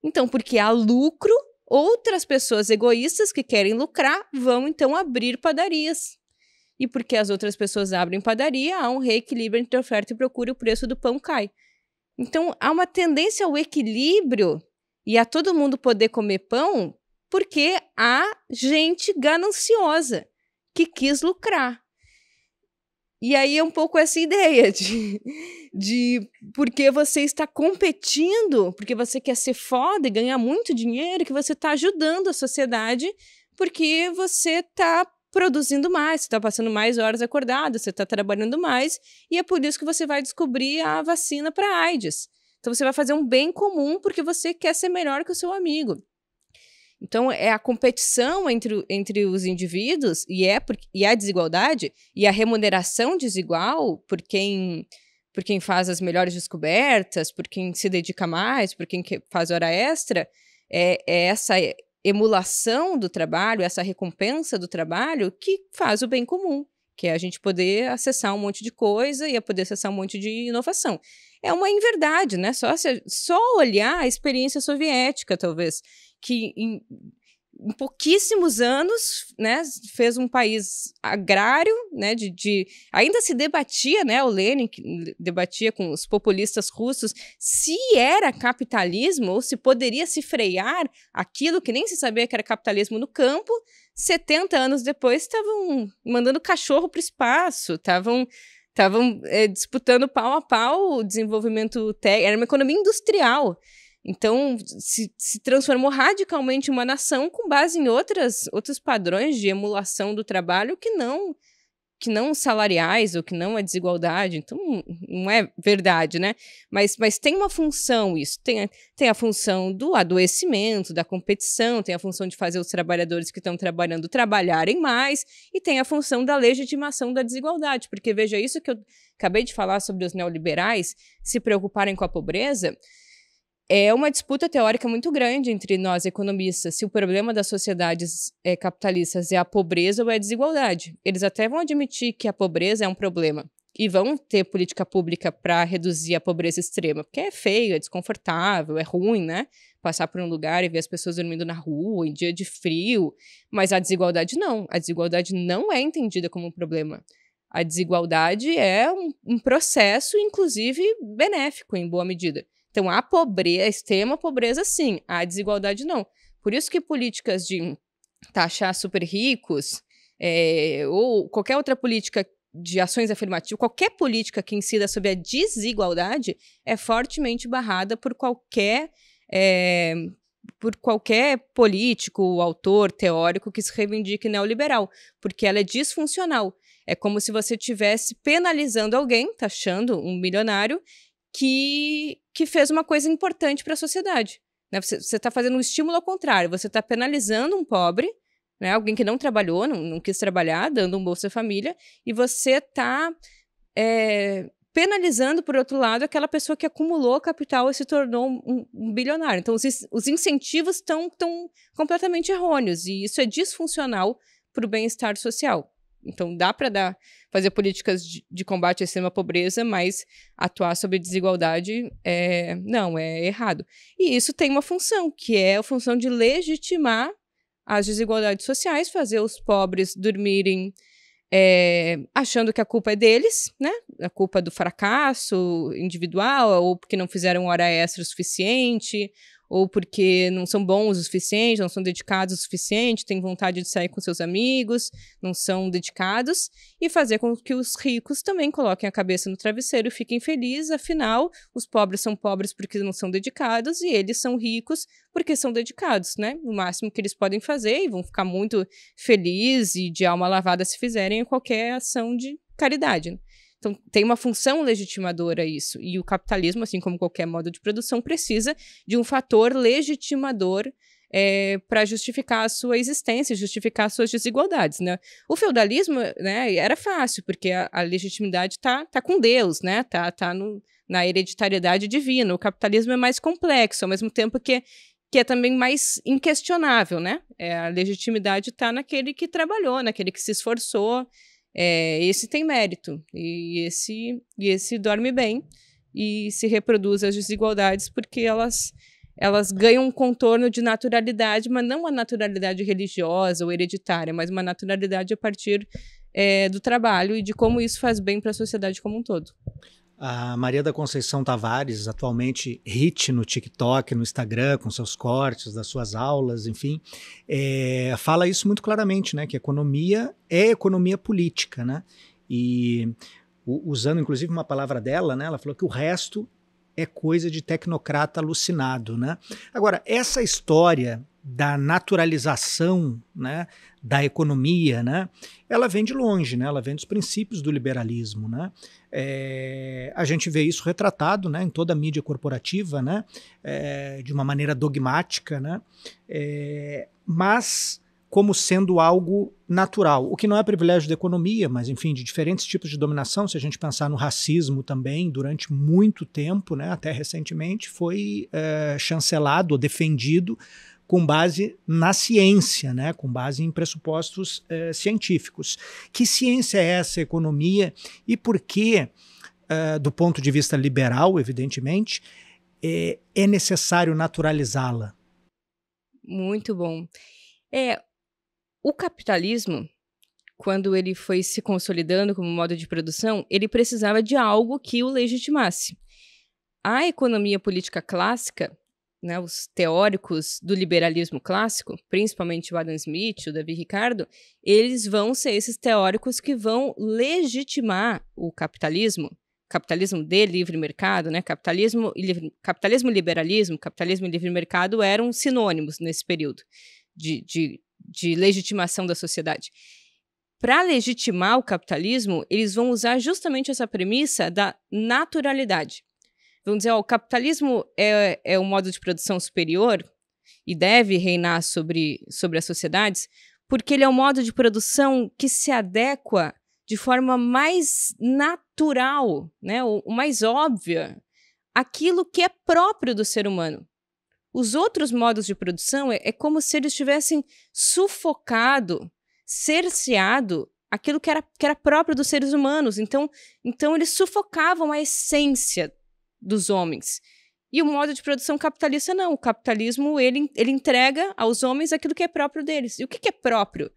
Então, porque há lucro, outras pessoas egoístas que querem lucrar vão então abrir padarias, e porque as outras pessoas abrem padaria, há um reequilíbrio entre oferta e procura e o preço do pão cai. Então, há uma tendência ao equilíbrio e a todo mundo poder comer pão porque há gente gananciosa que quis lucrar. E aí é um pouco essa ideia de, de porque você está competindo, porque você quer ser foda e ganhar muito dinheiro, que você está ajudando a sociedade, porque você está produzindo mais, você está passando mais horas acordado, você está trabalhando mais, e é por isso que você vai descobrir a vacina para AIDS. Então você vai fazer um bem comum porque você quer ser melhor que o seu amigo. Então, é a competição entre, entre os indivíduos e é e a desigualdade e a remuneração desigual por quem, por quem faz as melhores descobertas, por quem se dedica mais, por quem faz hora extra, é, é essa emulação do trabalho, essa recompensa do trabalho que faz o bem comum, que é a gente poder acessar um monte de coisa e é poder acessar um monte de inovação. É uma inverdade, né? Só, só olhar a experiência soviética, talvez, que em, em pouquíssimos anos, né, fez um país agrário, né, de, de, ainda se debatia, né, o Lenin debatia com os populistas russos se era capitalismo ou se poderia se frear aquilo que nem se sabia que era capitalismo no campo. 70 anos depois estavam mandando cachorro para o espaço, estavam estavam eh, é, disputando pau a pau o desenvolvimento técnico, era uma economia industrial. Então, se, se, transformou radicalmente uma nação com base em outras, outros padrões de emulação do trabalho que não que não salariais ou que não a é desigualdade. Então, não é verdade, né? Mas, mas tem uma função isso. Tem, tem a função do adoecimento, da competição, tem a função de fazer os trabalhadores que estão trabalhando trabalharem mais e tem a função da legitimação da desigualdade. Porque veja isso que eu acabei de falar sobre os neoliberais se preocuparem com a pobreza é uma disputa teórica muito grande entre nós economistas se o problema das sociedades é, capitalistas é a pobreza ou é a desigualdade. Eles até vão admitir que a pobreza é um problema e vão ter política pública para reduzir a pobreza extrema, porque é feio, é desconfortável, é ruim, né? Passar por um lugar e ver as pessoas dormindo na rua em dia de frio, mas a desigualdade não. A desigualdade não é entendida como um problema. A desigualdade é um, um processo, inclusive benéfico em boa medida. Então, a pobreza, a extrema pobreza, sim, a desigualdade, não. Por isso que políticas de taxar super ricos é, ou qualquer outra política de ações afirmativas, qualquer política que incida sobre a desigualdade é fortemente barrada por qualquer é, por qualquer político, autor, teórico que se reivindique neoliberal, porque ela é disfuncional. É como se você estivesse penalizando alguém, taxando um milionário, que que fez uma coisa importante para a sociedade. Né? Você está fazendo um estímulo ao contrário, você está penalizando um pobre, né? alguém que não trabalhou, não, não quis trabalhar, dando um Bolsa Família, e você está é, penalizando, por outro lado, aquela pessoa que acumulou capital e se tornou um, um bilionário. Então, os, os incentivos estão completamente errôneos, e isso é disfuncional para o bem-estar social. Então dá para dar fazer políticas de, de, combate à extrema pobreza, mas atuar sobre desigualdade é, não é errado. E isso tem uma função que é a função de legitimar as desigualdades sociais, fazer os pobres dormirem é, achando que a culpa é deles, né? A culpa é do fracasso individual ou porque não fizeram hora extra o suficiente ou porque não são bons o suficiente, não são dedicados o suficiente, têm vontade de sair com seus amigos, não são dedicados, e fazer com que os ricos também coloquem a cabeça no travesseiro e fiquem felizes, afinal, os pobres são pobres porque não são dedicados e eles são ricos porque são dedicados, né? O máximo que eles podem fazer e vão ficar muito felizes e de alma lavada se fizerem é qualquer ação de caridade. Né? Então, tem uma função legitimadora isso. E o capitalismo, assim como qualquer modo de produção, precisa de um fator legitimador é, eh, para justificar a sua existência, justificar suas desigualdades, né? O feudalismo, né, era fácil, porque a, a legitimidade tá, tá com Deus, né? Tá, tá na hereditariedade divina. O capitalismo é mais complexo, ao mesmo tempo que que é também mais inquestionável, né? É, a legitimidade está naquele que trabalhou, naquele que se esforçou, é, esse tem mérito e esse, e esse dorme bem e se reproduz as desigualdades porque elas elas ganham um contorno de naturalidade, mas não uma naturalidade religiosa ou hereditária, mas uma naturalidade a partir é, do trabalho e de como isso faz bem para a sociedade como um todo. A Maria da Conceição Tavares, atualmente hit no TikTok, no Instagram, com seus cortes, das suas aulas, enfim, é, fala isso muito claramente, né? Que economia é economia política, né? E usando inclusive uma palavra dela, né? Ela falou que o resto é coisa de tecnocrata alucinado, né? Agora, essa história da naturalização né, da economia, né? Ela vem de longe, né? Ela vem dos princípios do liberalismo, né? É, a gente vê isso retratado, né, em toda a mídia corporativa, né? É, de uma maneira dogmática, né? É, mas como sendo algo natural, o que não é privilégio da economia, mas enfim, de diferentes tipos de dominação, se a gente pensar no racismo também, durante muito tempo, né, até recentemente, foi é, chancelado ou defendido com base na ciência, né? com base em pressupostos uh, científicos. Que ciência é essa economia e por que, uh, do ponto de vista liberal, evidentemente, é, é necessário naturalizá-la? Muito bom. É, o capitalismo, quando ele foi se consolidando como modo de produção, ele precisava de algo que o legitimasse. A economia política clássica né, os teóricos do liberalismo clássico, principalmente o Adam Smith, o Davi Ricardo, eles vão ser esses teóricos que vão legitimar o capitalismo, capitalismo de livre mercado, né? Capitalismo e livre, capitalismo e liberalismo, capitalismo e livre mercado eram sinônimos nesse período de, de, de legitimação da sociedade. Para legitimar o capitalismo, eles vão usar justamente essa premissa da naturalidade vamos dizer, ó, o capitalismo é, é um modo de produção superior e deve reinar sobre, sobre as sociedades, porque ele é um modo de produção que se adequa de forma mais natural, né, o, o mais óbvia, aquilo que é próprio do ser humano. Os outros modos de produção é, é como se eles tivessem sufocado, cerceado aquilo que era, que era próprio dos seres humanos. Então, então eles sufocavam a essência dos homens. E o modo de produção capitalista não. O capitalismo ele, ele entrega aos homens aquilo que é próprio deles. E o que, que é próprio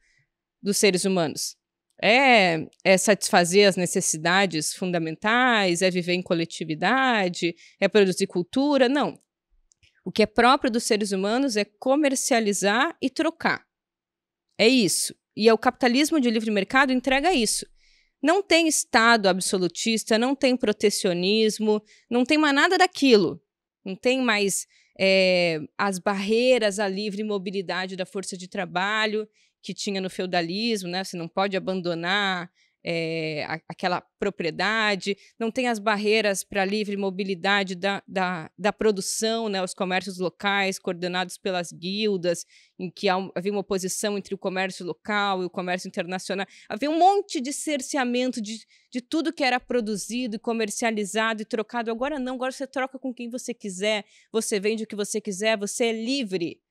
dos seres humanos? É, é satisfazer as necessidades fundamentais, é viver em coletividade, é produzir cultura? Não. O que é próprio dos seres humanos é comercializar e trocar. É isso. E é o capitalismo de livre mercado entrega isso. Não tem Estado absolutista, não tem protecionismo, não tem mais nada daquilo. Não tem mais é, as barreiras à livre mobilidade da força de trabalho que tinha no feudalismo, né? Você não pode abandonar é, a, aquela propriedade, não tem as barreiras para a livre mobilidade da, da, da, produção, né, os comércios locais coordenados pelas guildas, em que havia uma oposição entre o comércio local e o comércio internacional. Havia um monte de cerceamento de, de tudo que era produzido, comercializado e trocado. Agora não, agora você troca com quem você quiser, você vende o que você quiser, você é livre.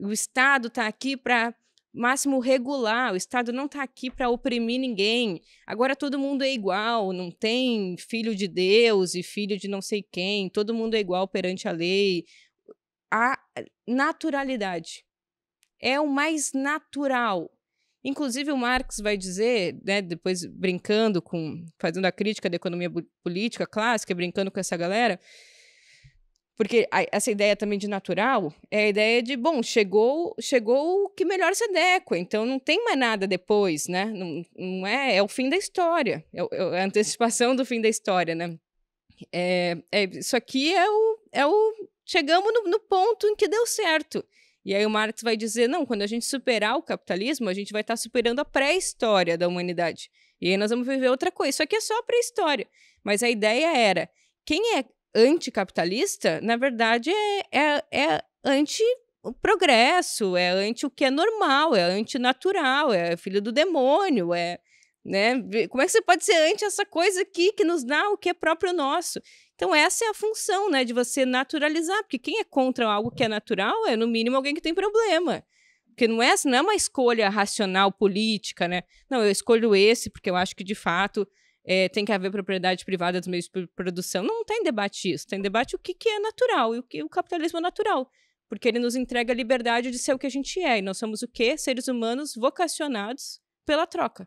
O Estado está aqui para máximo regular, o Estado não está aqui para oprimir ninguém. Agora todo mundo é igual, não tem filho de Deus e filho de não sei quem, todo mundo é igual perante a lei. A naturalidade é o mais natural. Inclusive, o Marx vai dizer, né, depois brincando com, fazendo a crítica da economia política clássica, brincando com essa galera, porque a, essa ideia também de natural é a ideia de, bom, chegou, chegou o que melhor se adequa, então não tem mais nada depois, né? Não, não é, é o fim da história, é, é, é a antecipação do fim da história, né? É, é, isso aqui é o, é o chegamos no, no, ponto em que deu certo. E aí o Marx vai dizer, não, quando a gente superar o capitalismo, a gente vai estar tá superando a pré-história da humanidade. E aí nós vamos viver outra coisa. Isso aqui é só a pré-história. Mas a ideia era, quem é anticapitalista, na verdade, é, é, é anti o progresso, é anti o que é normal, é antinatural, é filho do demônio, é. Né? Como é que você pode ser anti essa coisa aqui que nos dá o que é próprio nosso? Então, essa é a função né, de você naturalizar, porque quem é contra algo que é natural é, no mínimo, alguém que tem problema. Porque não é, não é uma escolha racional política, né? Não, eu escolho esse porque eu acho que, de fato, é, tem que haver propriedade privada dos meios de produção. Não tem debate isso. Tem debate o que, que é natural e o que o capitalismo é natural. Porque ele nos entrega a liberdade de ser o que a gente é. E nós somos o quê? Seres humanos vocacionados pela troca.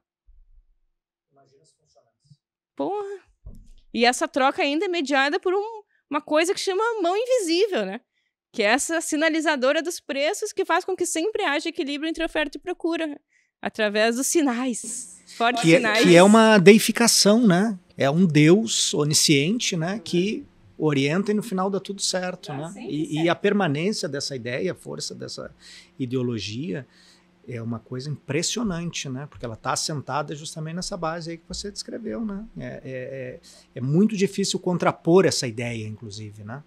Imagina os funcionários. Porra! E essa troca ainda é mediada por um, uma coisa que chama mão invisível, né? Que é essa sinalizadora dos preços que faz com que sempre haja equilíbrio entre oferta e procura, através dos sinais que É, que é uma deificação, né? É um Deus onisciente, né? Que orienta e no final dá tudo certo, dá né? E, certo. e, a permanência dessa ideia, a força dessa ideologia é uma coisa impressionante, né? Porque ela está assentada justamente nessa base aí que você descreveu, né? É, é, é, é muito difícil contrapor essa ideia, inclusive, né?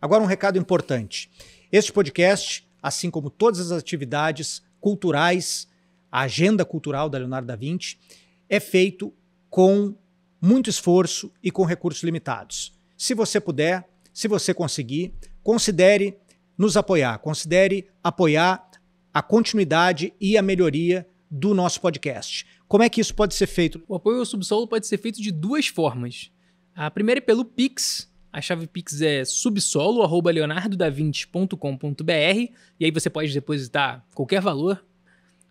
Agora um recado importante. Este podcast assim como todas as atividades culturais, a agenda cultural da Leonardo da Vinci, é feito com muito esforço e com recursos limitados. Se você puder, se você conseguir, considere nos apoiar, considere apoiar a continuidade e a melhoria do nosso podcast. Como é que isso pode ser feito? O apoio ao subsolo pode ser feito de duas formas. A primeira é pelo Pix, a chave Pix é subsolo@leonardodavinte.com.br e aí você pode depositar qualquer valor,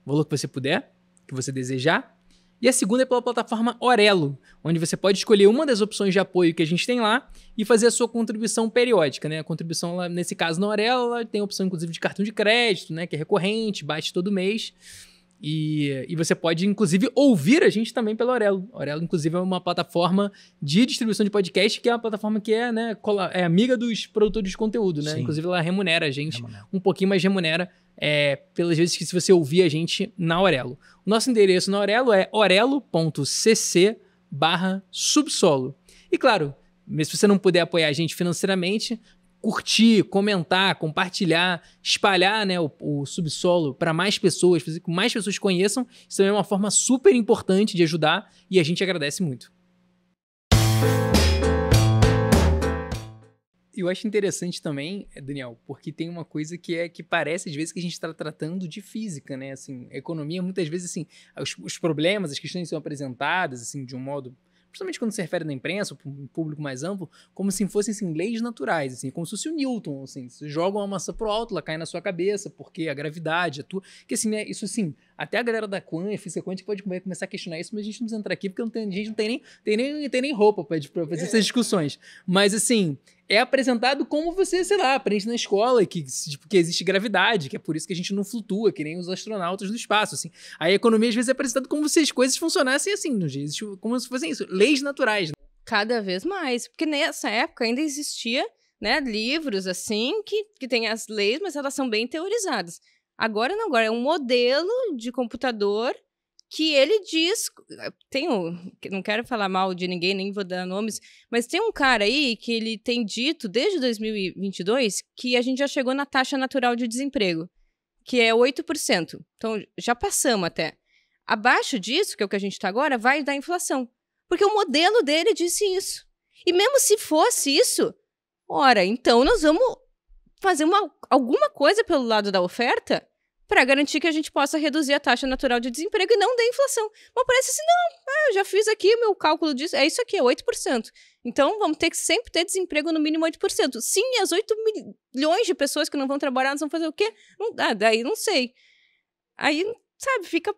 valor que você puder, que você desejar. E a segunda é pela plataforma Orelo, onde você pode escolher uma das opções de apoio que a gente tem lá e fazer a sua contribuição periódica, né? A contribuição, nesse caso, na Orelo, tem a opção, inclusive, de cartão de crédito, né? Que é recorrente, bate todo mês. E, e você pode, inclusive, ouvir a gente também pela Aurelo. Aurelo, inclusive, é uma plataforma de distribuição de podcast, que é uma plataforma que é, né, é amiga dos produtores de conteúdo, né? Sim. Inclusive, ela remunera a gente remunera. um pouquinho, mas remunera é, pelas vezes que se você ouvir a gente na Aurelo. O nosso endereço na Aurelo é orelo.cc barra subsolo. E claro, mesmo se você não puder apoiar a gente financeiramente, curtir, comentar, compartilhar, espalhar né, o, o subsolo para mais pessoas, fazer com que mais pessoas conheçam. Isso também é uma forma super importante de ajudar e a gente agradece muito. Eu acho interessante também, eh, Daniel, porque tem uma coisa que é que parece às vezes que a gente está tratando de física, né? Assim, economia muitas vezes assim, os, os problemas, as questões são apresentadas assim de um modo principalmente quando se refere na imprensa, um público mais amplo, como se fossem assim, leis naturais, assim, como se fosse o Newton, assim, você joga uma massa pro alto, ela cai na sua cabeça, porque a gravidade, a tua. Que assim, né, isso assim, até a galera da Quan, física quântica, pode começar a questionar isso, mas a gente não precisa entrar aqui porque não tem, a gente não tem nem, tem nem, tem nem roupa para fazer é. essas discussões. Mas assim, é apresentado como você, sei lá, aprende na escola que, tipo, que existe gravidade, que é por isso que a gente não flutua, que nem os astronautas do espaço, assim. A economia às vezes é apresentada como se as coisas funcionassem assim, como se fossem isso, leis naturais. Né? Cada vez mais, porque nessa época ainda existia, né, livros assim que, que tem as leis, mas elas são bem teorizadas. Agora não, agora é um modelo de computador que ele diz. tenho, não quero falar mal de ninguém, nem vou dar nomes, mas tem um cara aí que ele tem dito desde 2022 que a gente já chegou na taxa natural de desemprego, que é 8%. Então já passamos até. Abaixo disso, que é o que a gente está agora, vai dar inflação. Porque o modelo dele disse isso. E mesmo se fosse isso, ora, então nós vamos fazer uma, alguma coisa pelo lado da oferta para garantir que a gente possa reduzir a taxa natural de desemprego e não dê inflação. Mas parece assim, não, ah, já fiz aqui o meu cálculo disso, é isso aqui, é 8%. Então, vamos ter que sempre ter desemprego no mínimo 8%. Sim, as 8 milhões de pessoas que não vão trabalhar, elas vão fazer o quê? Não, ah, daí não sei. Aí, sabe, fica,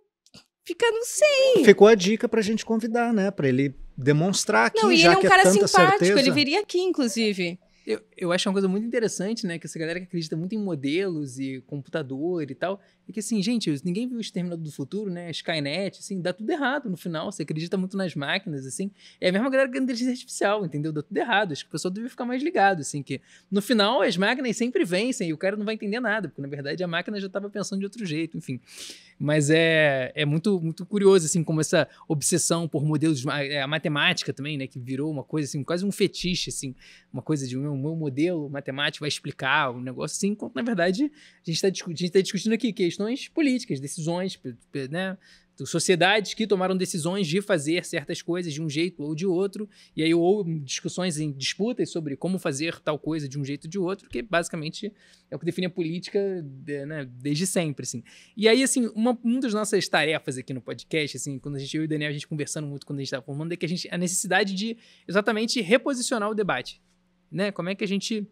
fica não sei. Ficou a dica para a gente convidar, né? Para ele demonstrar que não, e já ele é um é cara é simpático, certeza. ele viria aqui, inclusive. Eu, eu acho uma coisa muito interessante, né? Que essa galera que acredita muito em modelos e computador e tal, é que assim, gente, ninguém viu o Exterminador do Futuro, né? Skynet, assim, dá tudo errado no final. Você acredita muito nas máquinas, assim. É a mesma galera que inteligência artificial, entendeu? Dá tudo errado. Acho que o pessoal deveria ficar mais ligado, assim, que no final as máquinas sempre vencem e o cara não vai entender nada, porque na verdade a máquina já estava pensando de outro jeito, enfim. Mas é, é muito, muito curioso, assim, como essa obsessão por modelos, é, a, matemática também, né? Que virou uma coisa, assim, quase um fetiche, assim, uma coisa de um, um modelo modelo matemático vai explicar um negócio assim, enquanto na verdade a gente está discutindo, tá discutindo aqui questões políticas, decisões, né? sociedades que tomaram decisões de fazer certas coisas de um jeito ou de outro, e aí ou discussões em disputas sobre como fazer tal coisa de um jeito ou de outro, que basicamente é o que define a política né, desde sempre, assim. E aí, assim, uma, uma das nossas tarefas aqui no podcast, assim, quando a gente, eu e o Daniel, a gente conversando muito quando a gente estava tá formando, é que a gente, a necessidade de exatamente reposicionar o debate né? Como é que a gente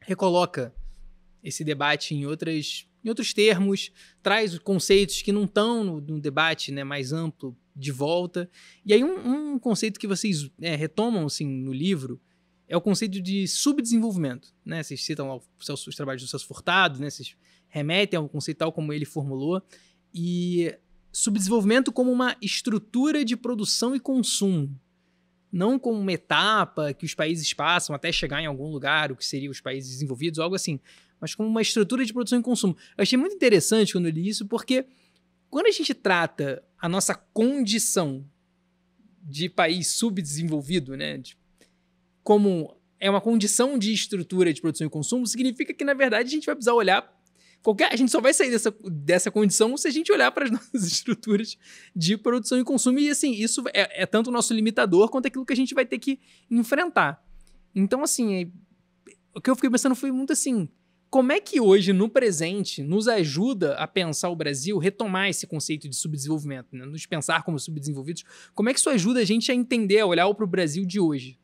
recoloca esse debate em outras em outros termos, traz conceitos que não estão no, no debate né, mais amplo de volta. E aí um, um conceito que vocês é, retomam assim, no livro é o conceito de subdesenvolvimento. Né? Vocês citam lá os, os trabalhos do Celso Furtado, né? vocês remetem ao conceito tal como ele formulou. E subdesenvolvimento como uma estrutura de produção e consumo não como uma etapa que os países passam até chegar em algum lugar, o que seria os países desenvolvidos, algo assim, mas como uma estrutura de produção e consumo. Eu achei muito interessante quando eu li isso, porque quando a gente trata a nossa condição de país subdesenvolvido, né, de, como é uma condição de estrutura de produção e consumo, significa que, na verdade, a gente vai precisar olhar Qualquer, a gente só vai sair dessa, dessa condição se a gente olhar para as nossas estruturas de produção e consumo. E assim, isso é, é tanto o nosso limitador quanto aquilo que a gente vai ter que enfrentar. Então, assim, é, o que eu fiquei pensando foi muito assim: como é que hoje, no presente, nos ajuda a pensar o Brasil, retomar esse conceito de subdesenvolvimento, né? nos pensar como subdesenvolvidos? Como é que isso ajuda a gente a entender, a olhar para o Brasil de hoje?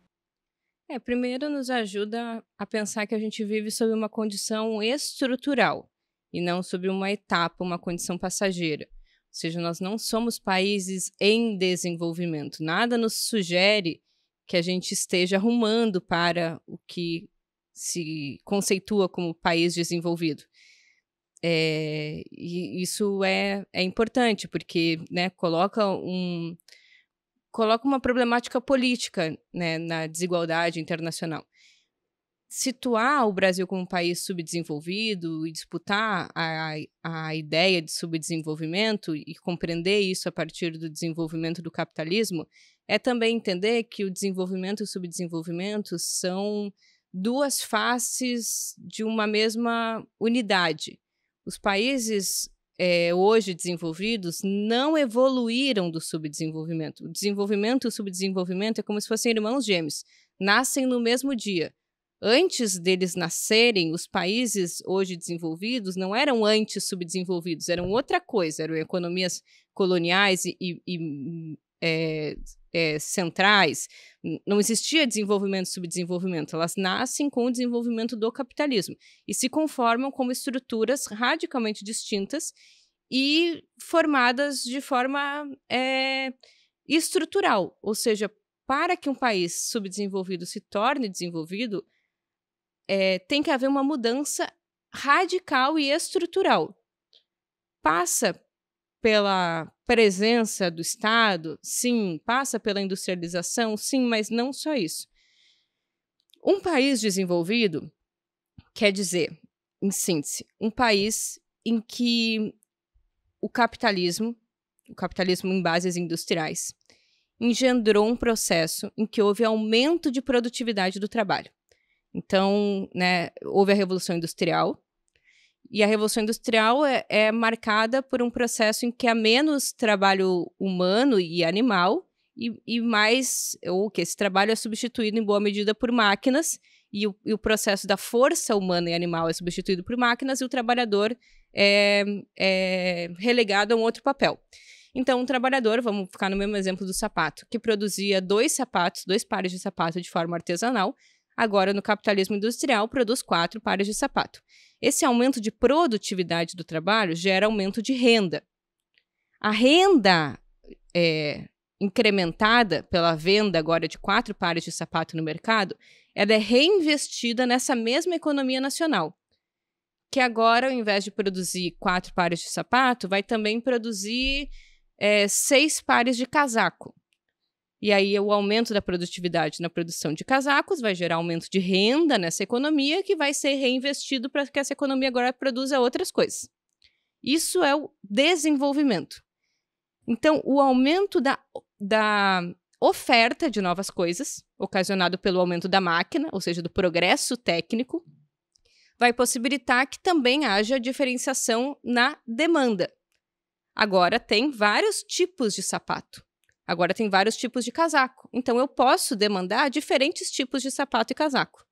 É, primeiro nos ajuda a pensar que a gente vive sob uma condição estrutural e não sobre uma etapa, uma condição passageira. Ou seja, nós não somos países em desenvolvimento. Nada nos sugere que a gente esteja arrumando para o que se conceitua como país desenvolvido. É, e isso é, é importante, porque né, coloca, um, coloca uma problemática política né, na desigualdade internacional situar o Brasil como um país subdesenvolvido e disputar a, a ideia de subdesenvolvimento e compreender isso a partir do desenvolvimento do capitalismo é também entender que o desenvolvimento e o subdesenvolvimento são duas faces de uma mesma unidade. Os países é, hoje desenvolvidos não evoluíram do subdesenvolvimento. O desenvolvimento e o subdesenvolvimento é como se fossem irmãos gêmeos, nascem no mesmo dia antes deles nascerem, os países hoje desenvolvidos não eram antes subdesenvolvidos, eram outra coisa, eram economias coloniais e, e é, é, centrais. Não existia desenvolvimento e subdesenvolvimento, elas nascem com o desenvolvimento do capitalismo e se conformam como estruturas radicalmente distintas e formadas de forma é, estrutural, ou seja, para que um país subdesenvolvido se torne desenvolvido, é, tem que haver uma mudança radical e estrutural. Passa pela presença do Estado, sim, passa pela industrialização, sim, mas não só isso. Um país desenvolvido quer dizer, em síntese, um país em que o capitalismo, o capitalismo em bases industriais, engendrou um processo em que houve aumento de produtividade do trabalho. Então, né, houve a Revolução Industrial. E a Revolução Industrial é, é marcada por um processo em que há menos trabalho humano e animal, e, e, mais, ou que esse trabalho é substituído em boa medida por máquinas, e o, e o, processo da força humana e animal é substituído por máquinas, e o trabalhador é, é relegado a um outro papel. Então, um trabalhador, vamos ficar no mesmo exemplo do sapato, que produzia dois sapatos, dois pares de sapato de forma artesanal, agora no capitalismo industrial produz quatro pares de sapato. Esse aumento de produtividade do trabalho gera aumento de renda. A renda é, incrementada pela venda agora de quatro pares de sapato no mercado, ela é reinvestida nessa mesma economia nacional, que agora, ao invés de produzir quatro pares de sapato, vai também produzir é, seis pares de casaco. E aí o aumento da produtividade na produção de casacos vai gerar aumento de renda nessa economia que vai ser reinvestido para que essa economia agora produza outras coisas. Isso é o desenvolvimento. Então, o aumento da, da oferta de novas coisas, ocasionado pelo aumento da máquina, ou seja, do progresso técnico, vai possibilitar que também haja diferenciação na demanda. Agora, tem vários tipos de sapato. Agora tem vários tipos de casaco. Então eu posso demandar diferentes tipos de sapato e casaco.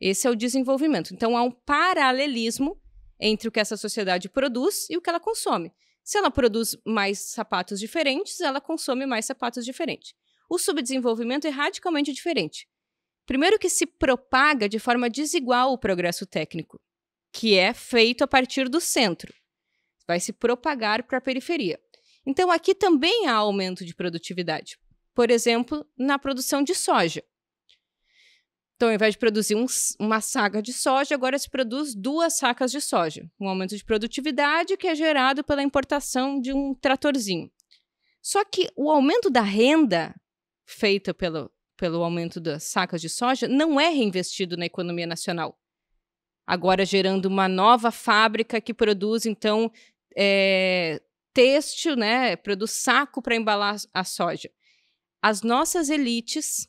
Esse é o desenvolvimento. Então há um paralelismo entre o que essa sociedade produz e o que ela consome. Se ela produz mais sapatos diferentes, ela consome mais sapatos diferentes. O subdesenvolvimento é radicalmente diferente. Primeiro que se propaga de forma desigual o progresso técnico, que é feito a partir do centro. Vai se propagar para a periferia. Então, aqui também há aumento de produtividade. Por exemplo, na produção de soja. Então, ao invés de produzir um, uma saca de soja, agora se produz duas sacas de soja. Um aumento de produtividade que é gerado pela importação de um tratorzinho. Só que o aumento da renda feita pelo, pelo aumento das sacas de soja não é reinvestido na economia nacional. Agora gerando uma nova fábrica que produz, então, é, têxtil, né, produz saco para embalar a soja. As nossas elites,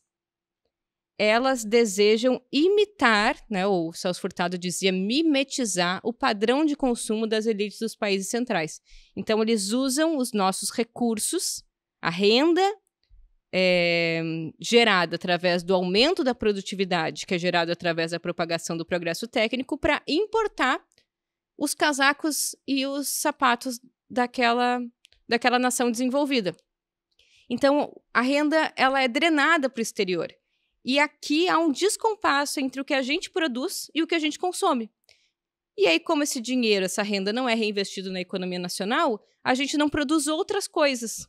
elas desejam imitar, né, ou Celso Furtado dizia, mimetizar o padrão de consumo das elites dos países centrais. Então, eles usam os nossos recursos, a renda é, gerada através do aumento da produtividade, que é gerado através da propagação do progresso técnico, para importar os casacos e os sapatos daquela, daquela nação desenvolvida. Então, a renda ela é drenada para o exterior. E aqui há um descompasso entre o que a gente produz e o que a gente consome. E aí, como esse dinheiro, essa renda não é reinvestido na economia nacional, a gente não produz outras coisas,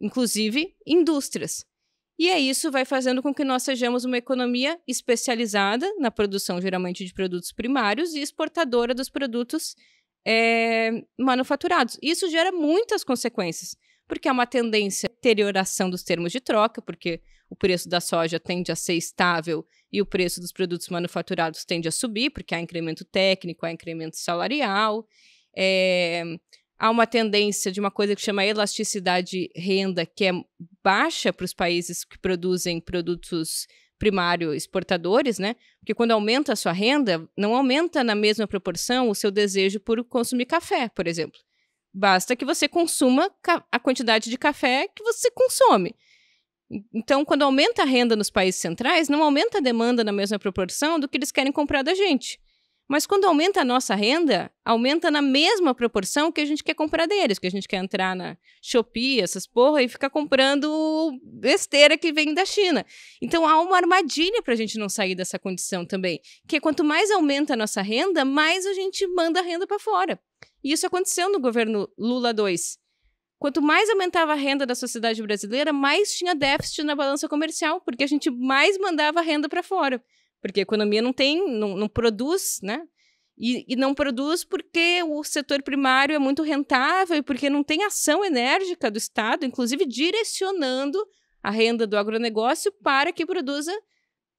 inclusive indústrias. E é isso vai fazendo com que nós sejamos uma economia especializada na produção geralmente de produtos primários e exportadora dos produtos é, manufaturados. Isso gera muitas consequências, porque há é uma tendência à deterioração dos termos de troca, porque o preço da soja tende a ser estável e o preço dos produtos manufaturados tende a subir, porque há incremento técnico, há incremento salarial. É, há uma tendência de uma coisa que chama elasticidade renda, que é baixa para os países que produzem produtos primário exportadores, né? Porque quando aumenta a sua renda, não aumenta na mesma proporção o seu desejo por consumir café, por exemplo. Basta que você consuma a quantidade de café que você consome. Então, quando aumenta a renda nos países centrais, não aumenta a demanda na mesma proporção do que eles querem comprar da gente. Mas quando aumenta a nossa renda, aumenta na mesma proporção que a gente quer comprar deles, que a gente quer entrar na Shopee, essas porra, e ficar comprando besteira que vem da China. Então há uma armadilha para a gente não sair dessa condição também, que é quanto mais aumenta a nossa renda, mais a gente manda a renda para fora. E isso aconteceu no governo Lula 2. Quanto mais aumentava a renda da sociedade brasileira, mais tinha déficit na balança comercial, porque a gente mais mandava a renda para fora. Porque a economia não tem, não, não produz, né? E, e, não produz porque o setor primário é muito rentável e porque não tem ação enérgica do Estado, inclusive direcionando a renda do agronegócio para que produza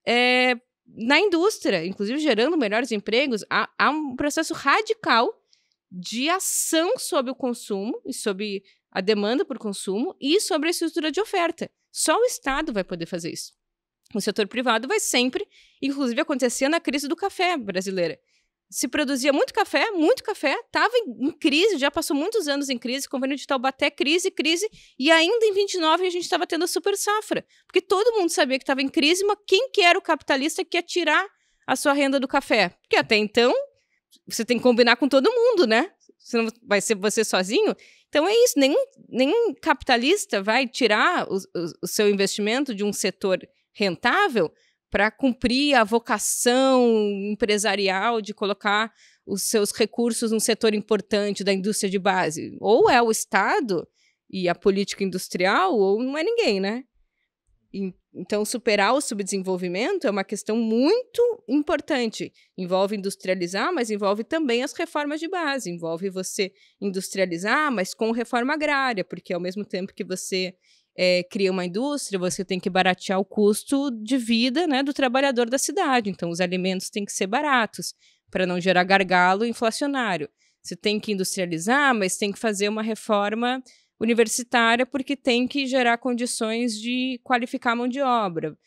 é, na indústria, inclusive gerando melhores empregos. Há, há, um processo radical de ação sobre o consumo e sobre a demanda por consumo e sobre a estrutura de oferta. Só o Estado vai poder fazer isso. O setor privado vai sempre, inclusive acontecia na crise do café brasileira. Se produzia muito café, muito café, estava em, em, crise, já passou muitos anos em crise, convênio de Taubaté, crise, crise, e ainda em 29 a gente estava tendo a super safra, porque todo mundo sabia que estava em crise, mas quem que era o capitalista que ia tirar a sua renda do café? Porque até então você tem que combinar com todo mundo, né? Senão vai ser você sozinho. Então é isso, nenhum, nenhum capitalista vai tirar o, o, o seu investimento de um setor rentável para cumprir a vocação empresarial de colocar os seus recursos num setor importante da indústria de base. Ou é o Estado e a política industrial, ou não é ninguém, né? Então, superar o subdesenvolvimento é uma questão muito importante. Envolve industrializar, mas envolve também as reformas de base. Envolve você industrializar, mas com reforma agrária, porque ao mesmo tempo que você é, cria uma indústria, você tem que baratear o custo de vida né, do trabalhador da cidade. Então, os alimentos têm que ser baratos para não gerar gargalo inflacionário. Você tem que industrializar, mas tem que fazer uma reforma universitária porque tem que gerar condições de qualificar a mão de obra.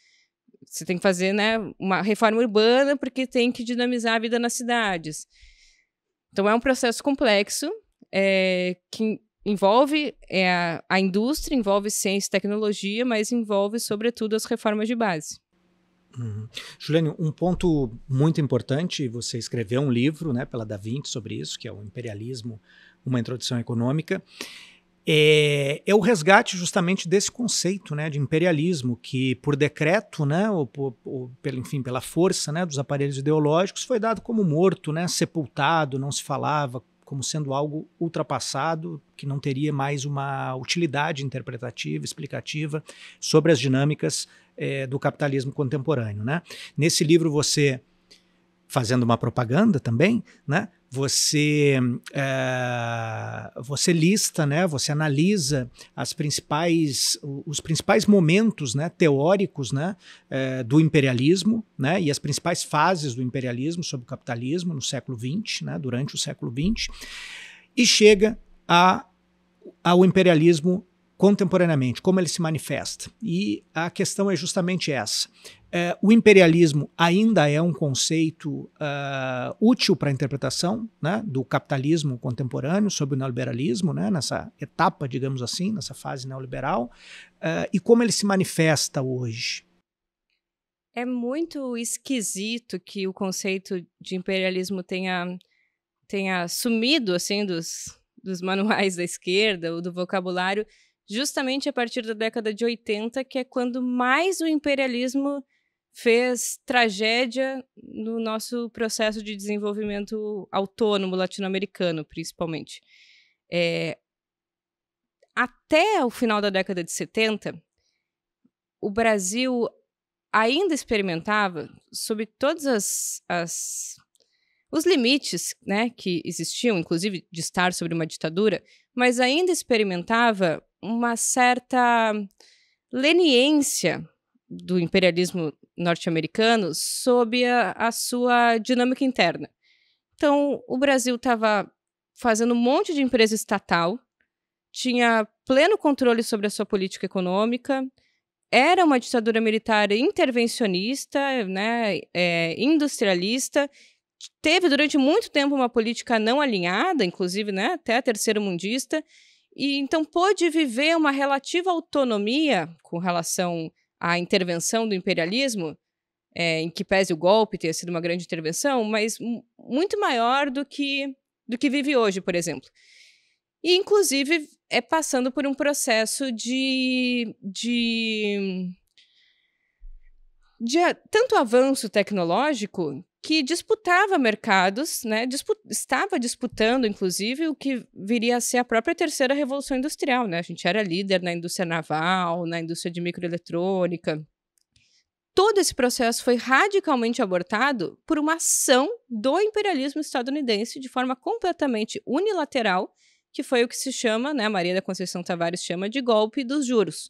Você tem que fazer né, uma reforma urbana porque tem que dinamizar a vida nas cidades. Então, é um processo complexo é, que envolve é, a indústria, envolve ciência e tecnologia, mas envolve, sobretudo, as reformas de base. Uhum. Juliane, um ponto muito importante, você escreveu um livro né, pela Da Vinci sobre isso, que é o Imperialismo, uma introdução econômica, é, é o resgate justamente desse conceito né, de imperialismo que, por decreto, né, ou, por, ou, enfim, pela força né, dos aparelhos ideológicos, foi dado como morto, né, sepultado, não se falava, como sendo algo ultrapassado, que não teria mais uma utilidade interpretativa, explicativa sobre as dinâmicas é, do capitalismo contemporâneo. Né? Nesse livro você fazendo uma propaganda também, né? Você, é, você lista, né? Você analisa as principais, os principais momentos, né? Teóricos, né? É, do imperialismo, né? E as principais fases do imperialismo sobre o capitalismo no século XX, né? Durante o século XX e chega a, ao imperialismo contemporaneamente, como ele se manifesta. E a questão é justamente essa. É, o imperialismo ainda é um conceito uh, útil para a interpretação né, do capitalismo contemporâneo sob o neoliberalismo, né, nessa etapa, digamos assim, nessa fase neoliberal, uh, e como ele se manifesta hoje. É muito esquisito que o conceito de imperialismo tenha, tenha sumido assim dos, dos manuais da esquerda ou do vocabulário justamente a partir da década de 80, que é quando mais o imperialismo fez tragédia no nosso processo de desenvolvimento autônomo latino-americano, principalmente. É... até o final da década de 70, o Brasil ainda experimentava, sob todas as, as os limites né, que existiam, inclusive de estar sobre uma ditadura, mas ainda experimentava uma certa leniência do imperialismo norte-americano sob a, a, sua dinâmica interna. Então, o Brasil estava fazendo um monte de empresa estatal, tinha pleno controle sobre a sua política econômica, era uma ditadura militar intervencionista, né, é, industrialista, teve durante muito tempo uma política não alinhada, inclusive né, até terceiro mundista, e então pôde viver uma relativa autonomia com relação à intervenção do imperialismo, é, em que pese o golpe ter sido uma grande intervenção, mas muito maior do que, do que vive hoje, por exemplo. E, inclusive, é passando por um processo de, de de tanto avanço tecnológico que disputava mercados, né? Dispu estava disputando, inclusive, o que viria a ser a própria terceira revolução industrial. Né? A gente era líder na indústria naval, na indústria de microeletrônica. Todo esse processo foi radicalmente abortado por uma ação do imperialismo estadunidense de forma completamente unilateral, que foi o que se chama, né, a Maria da Conceição Tavares chama de golpe dos juros.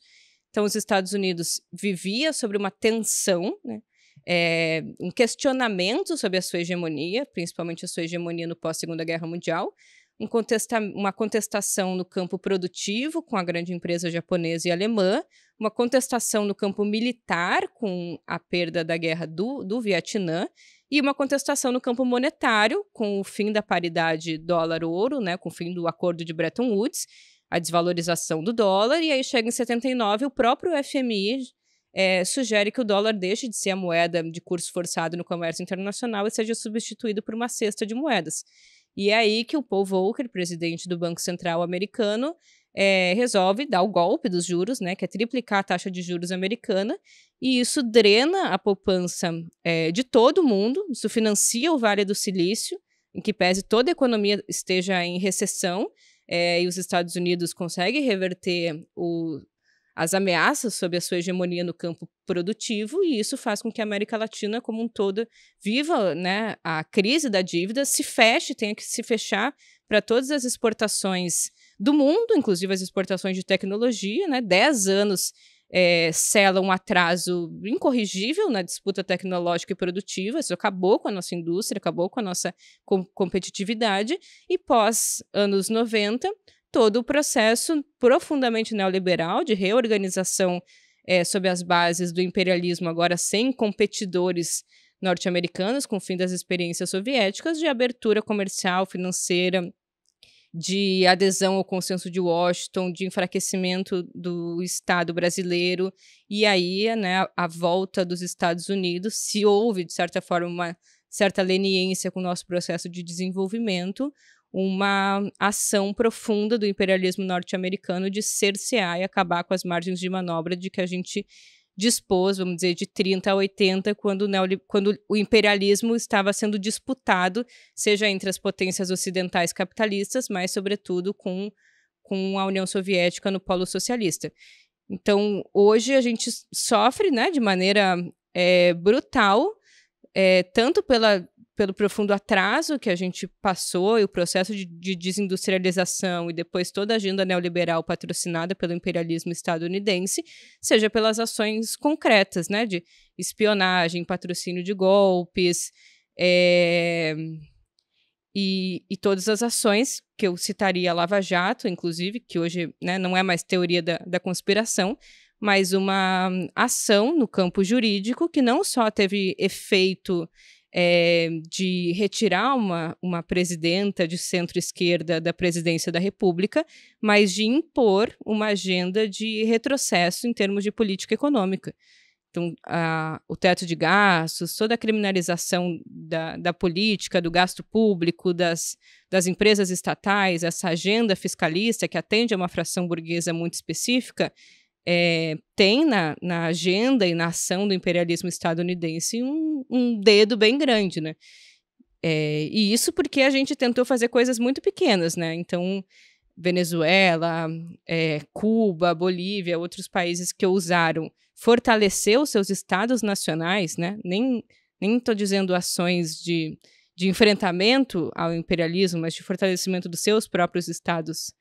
Então, os Estados Unidos vivia sobre uma tensão, né, é, um questionamento sobre a sua hegemonia, principalmente a sua hegemonia no pós-Segunda Guerra Mundial, um contesta uma contestação no campo produtivo com a grande empresa japonesa e alemã, uma contestação no campo militar com a perda da guerra do, do Vietnã e uma contestação no campo monetário com o fim da paridade dólar-ouro, né, com o fim do acordo de Bretton Woods, a desvalorização do dólar, e aí chega em 79 o próprio FMI é, sugere que o dólar deixe de ser a moeda de curso forçado no comércio internacional e seja substituído por uma cesta de moedas. E é aí que o Paul Volcker, presidente do Banco Central americano, é, resolve dar o golpe dos juros, né, que é triplicar a taxa de juros americana, e isso drena a poupança é, de todo mundo, isso financia o Vale do Silício, em que pese toda a economia esteja em recessão, é, e os Estados Unidos conseguem reverter o, as ameaças sobre a sua hegemonia no campo produtivo, e isso faz com que a América Latina como um todo viva né, a crise da dívida, se feche, tenha que se fechar para todas as exportações do mundo, inclusive as exportações de tecnologia. Né, dez anos é, sela um atraso incorrigível na disputa tecnológica e produtiva. Isso acabou com a nossa indústria, acabou com a nossa com competitividade. E pós anos 90, todo o processo profundamente neoliberal de reorganização é, sob as bases do imperialismo, agora sem competidores norte-americanos, com o fim das experiências soviéticas, de abertura comercial, financeira, de adesão ao consenso de Washington, de enfraquecimento do Estado brasileiro, e aí né, a volta dos Estados Unidos, se houve, de certa forma, uma certa leniência com o nosso processo de desenvolvimento, uma ação profunda do imperialismo norte-americano de cercear e acabar com as margens de manobra de que a gente dispôs, vamos dizer, de 30 a 80, quando o, quando o imperialismo estava sendo disputado, seja entre as potências ocidentais capitalistas, mas, sobretudo, com, com a União Soviética no polo socialista. Então, hoje a gente sofre né, de maneira é, brutal, é, tanto pela pelo profundo atraso que a gente passou e o processo de, de, desindustrialização e depois toda a agenda neoliberal patrocinada pelo imperialismo estadunidense, seja pelas ações concretas, né, de espionagem, patrocínio de golpes é, e, e, todas as ações que eu citaria a Lava Jato, inclusive, que hoje né, não é mais teoria da, da conspiração, mas uma ação no campo jurídico que não só teve efeito é, de retirar uma, uma presidenta de centro-esquerda da presidência da República, mas de impor uma agenda de retrocesso em termos de política econômica. Então, a, o teto de gastos, toda a criminalização da, da política, do gasto público, das, das empresas estatais, essa agenda fiscalista que atende a uma fração burguesa muito específica, é, tem na, na, agenda e na ação do imperialismo estadunidense um, um dedo bem grande, né? É, e isso porque a gente tentou fazer coisas muito pequenas, né? Então, Venezuela, é, Cuba, Bolívia, outros países que ousaram fortalecer os seus estados nacionais, né? Nem estou dizendo ações de, de enfrentamento ao imperialismo, mas de fortalecimento dos seus próprios estados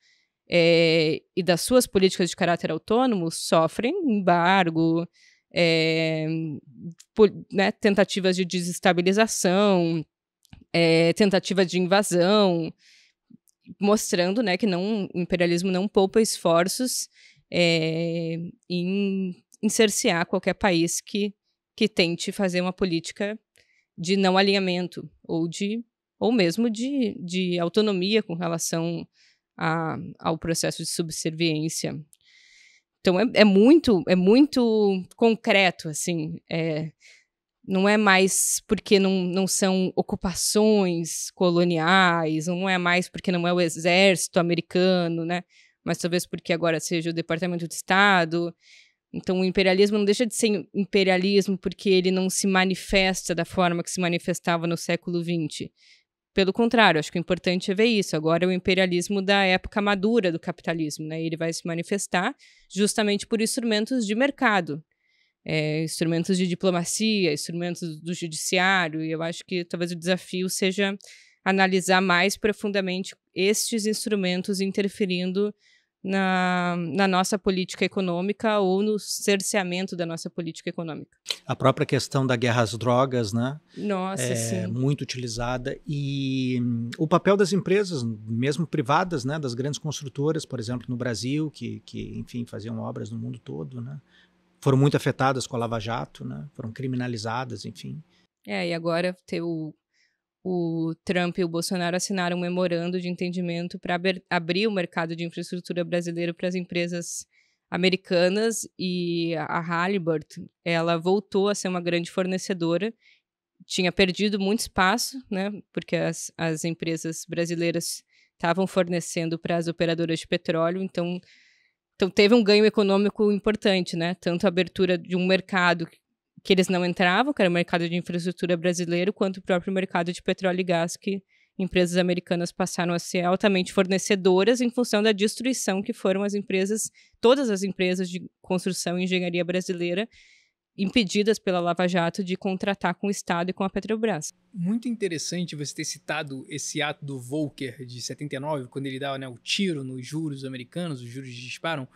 é, e das suas políticas de caráter autônomo sofrem embargo, é, por, né, tentativas de desestabilização, é, eh, tentativa de invasão, mostrando né, que não, o imperialismo não poupa esforços é, em, em cercear qualquer país que, que tente fazer uma política de não alinhamento ou de ou mesmo de, de autonomia com relação a, ao processo de subserviência. Então é, é, muito é muito concreto assim. É, não é mais porque não, não são ocupações coloniais, não é mais porque não é o exército americano, né? Mas talvez porque agora seja o Departamento de Estado. Então, o imperialismo não deixa de ser imperialismo porque ele não se manifesta da forma que se manifestava no século XX. Pelo contrário, acho que o importante é ver isso. Agora, é o imperialismo da época madura do capitalismo, né? ele vai se manifestar justamente por instrumentos de mercado, é, instrumentos de diplomacia, instrumentos do judiciário, e eu acho que talvez o desafio seja analisar mais profundamente estes instrumentos interferindo na, na nossa política econômica ou no cerceamento da nossa política econômica. A própria questão da guerra às drogas, né? Nossa, é sim. muito utilizada e hum, o papel das empresas, mesmo privadas, né, das grandes construtoras, por exemplo, no Brasil, que, que enfim, faziam obras no mundo todo, né? Foram muito afetadas com a Lava Jato, né? Foram criminalizadas, enfim. É, e agora ter o o Trump e o Bolsonaro assinaram um memorando de entendimento para abrir o mercado de infraestrutura brasileiro para as empresas americanas e a Halliburton, ela voltou a ser uma grande fornecedora, tinha perdido muito espaço, né, porque as, as empresas brasileiras estavam fornecendo para as operadoras de petróleo, então, então teve um ganho econômico importante, né, tanto a abertura de um mercado que eles não entravam, que era o mercado de infraestrutura brasileiro, quanto o próprio mercado de petróleo e gás que empresas americanas passaram a ser altamente fornecedoras em função da destruição que foram as empresas, todas as empresas de construção e engenharia brasileira impedidas pela Lava Jato de contratar com o Estado e com a Petrobras. Muito interessante você ter citado esse ato do Volcker de 79, quando ele dá né, o tiro nos juros americanos, os juros disparam,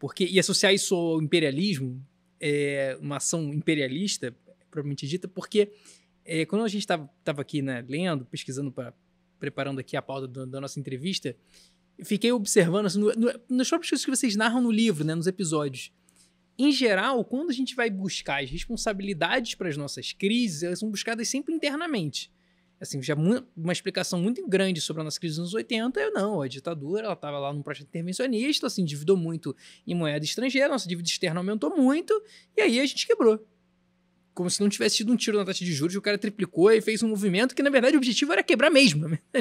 porque e associar isso ao imperialismo, é, uma ação imperialista, propriamente dita, porque é, quando a gente estava aqui né, lendo, pesquisando, pra, preparando aqui a pauta do, da nossa entrevista, fiquei observando assim, no, no, nos próprios coisas que vocês narram no livro, né, nos episódios. Em geral, quando a gente vai buscar as responsabilidades para as nossas crises, elas são buscadas sempre internamente assim, já uma explicação muito grande sobre a nossa crise dos anos 80, eu não, a ditadura, ela estava lá num projeto intervencionista, se assim, endividou muito em moeda estrangeira, nossa dívida externa aumentou muito, e aí a gente quebrou. Como se não tivesse tido um tiro na taxa de juros, o cara triplicou e fez um movimento que, na verdade, o objetivo era quebrar mesmo. Né?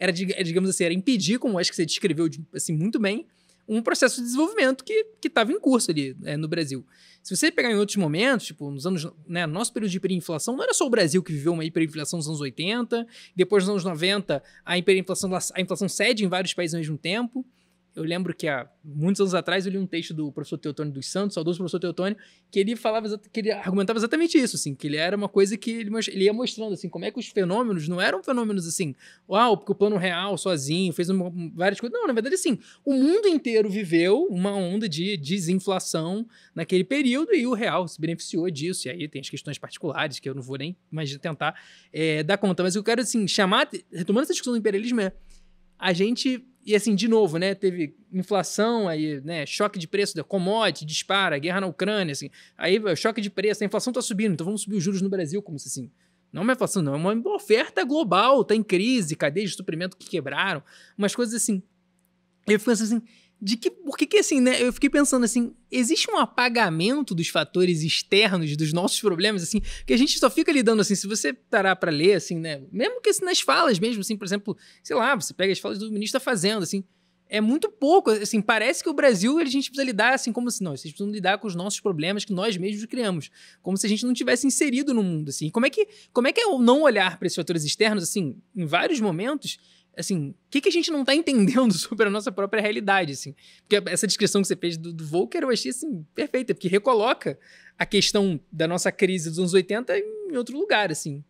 Era, é, digamos assim, era impedir, como acho que você descreveu assim, muito bem, um processo de desenvolvimento que estava em curso ali é, no Brasil. Se você pegar em outros momentos, tipo, nos anos, né, nosso período de hiperinflação, não era só o Brasil que viveu uma hiperinflação nos anos 80, depois nos anos 90, a hiperinflação, a inflação cede em vários países ao mesmo tempo. Eu lembro que há muitos anos atrás eu li um texto do professor Teotônio dos Santos, saudoso professor Teotônio, que ele falava, que ele argumentava exatamente isso, assim, que ele era uma coisa que ele, ele ia mostrando, assim, como é que os fenômenos não eram fenômenos assim, uau, porque o plano real, sozinho, fez uma, várias coisas. Não, na verdade, assim, o mundo inteiro viveu uma onda de desinflação naquele período e o real se beneficiou disso. E aí tem as questões particulares que eu não vou nem mais tentar é, dar conta. Mas eu quero, assim, chamar, retomando essa discussão do imperialismo, é a gente e assim, de novo, né? Teve inflação, aí, né? Choque de preço da commodity, dispara, guerra na Ucrânia, assim. Aí, choque de preço, a inflação tá subindo, então vamos subir os juros no Brasil, como se assim. Não é uma inflação, não, é uma oferta global, tá em crise, cadeias de suprimento que quebraram, umas coisas assim. Eu fico assim, de que por que assim, né? Eu fiquei pensando assim, existe um apagamento dos fatores externos dos nossos problemas assim, que a gente só fica lidando assim, se você parar para ler assim, né? Mesmo que assim, nas falas mesmo assim, por exemplo, sei lá, você pega as falas do ministro da Fazenda assim, é muito pouco, assim, parece que o Brasil a gente precisa lidar assim como assim, não, vocês precisam lidar com os nossos problemas que nós mesmos criamos, como se a gente não tivesse inserido no mundo assim. Como é que como é que é não olhar para esses fatores externos assim, em vários momentos? assim, o que, que a gente não tá entendendo sobre a nossa própria realidade, assim? Porque essa descrição que você fez do, do Volcker eu achei, assim, perfeita, porque recoloca a questão da nossa crise dos anos 80 em outro lugar, assim.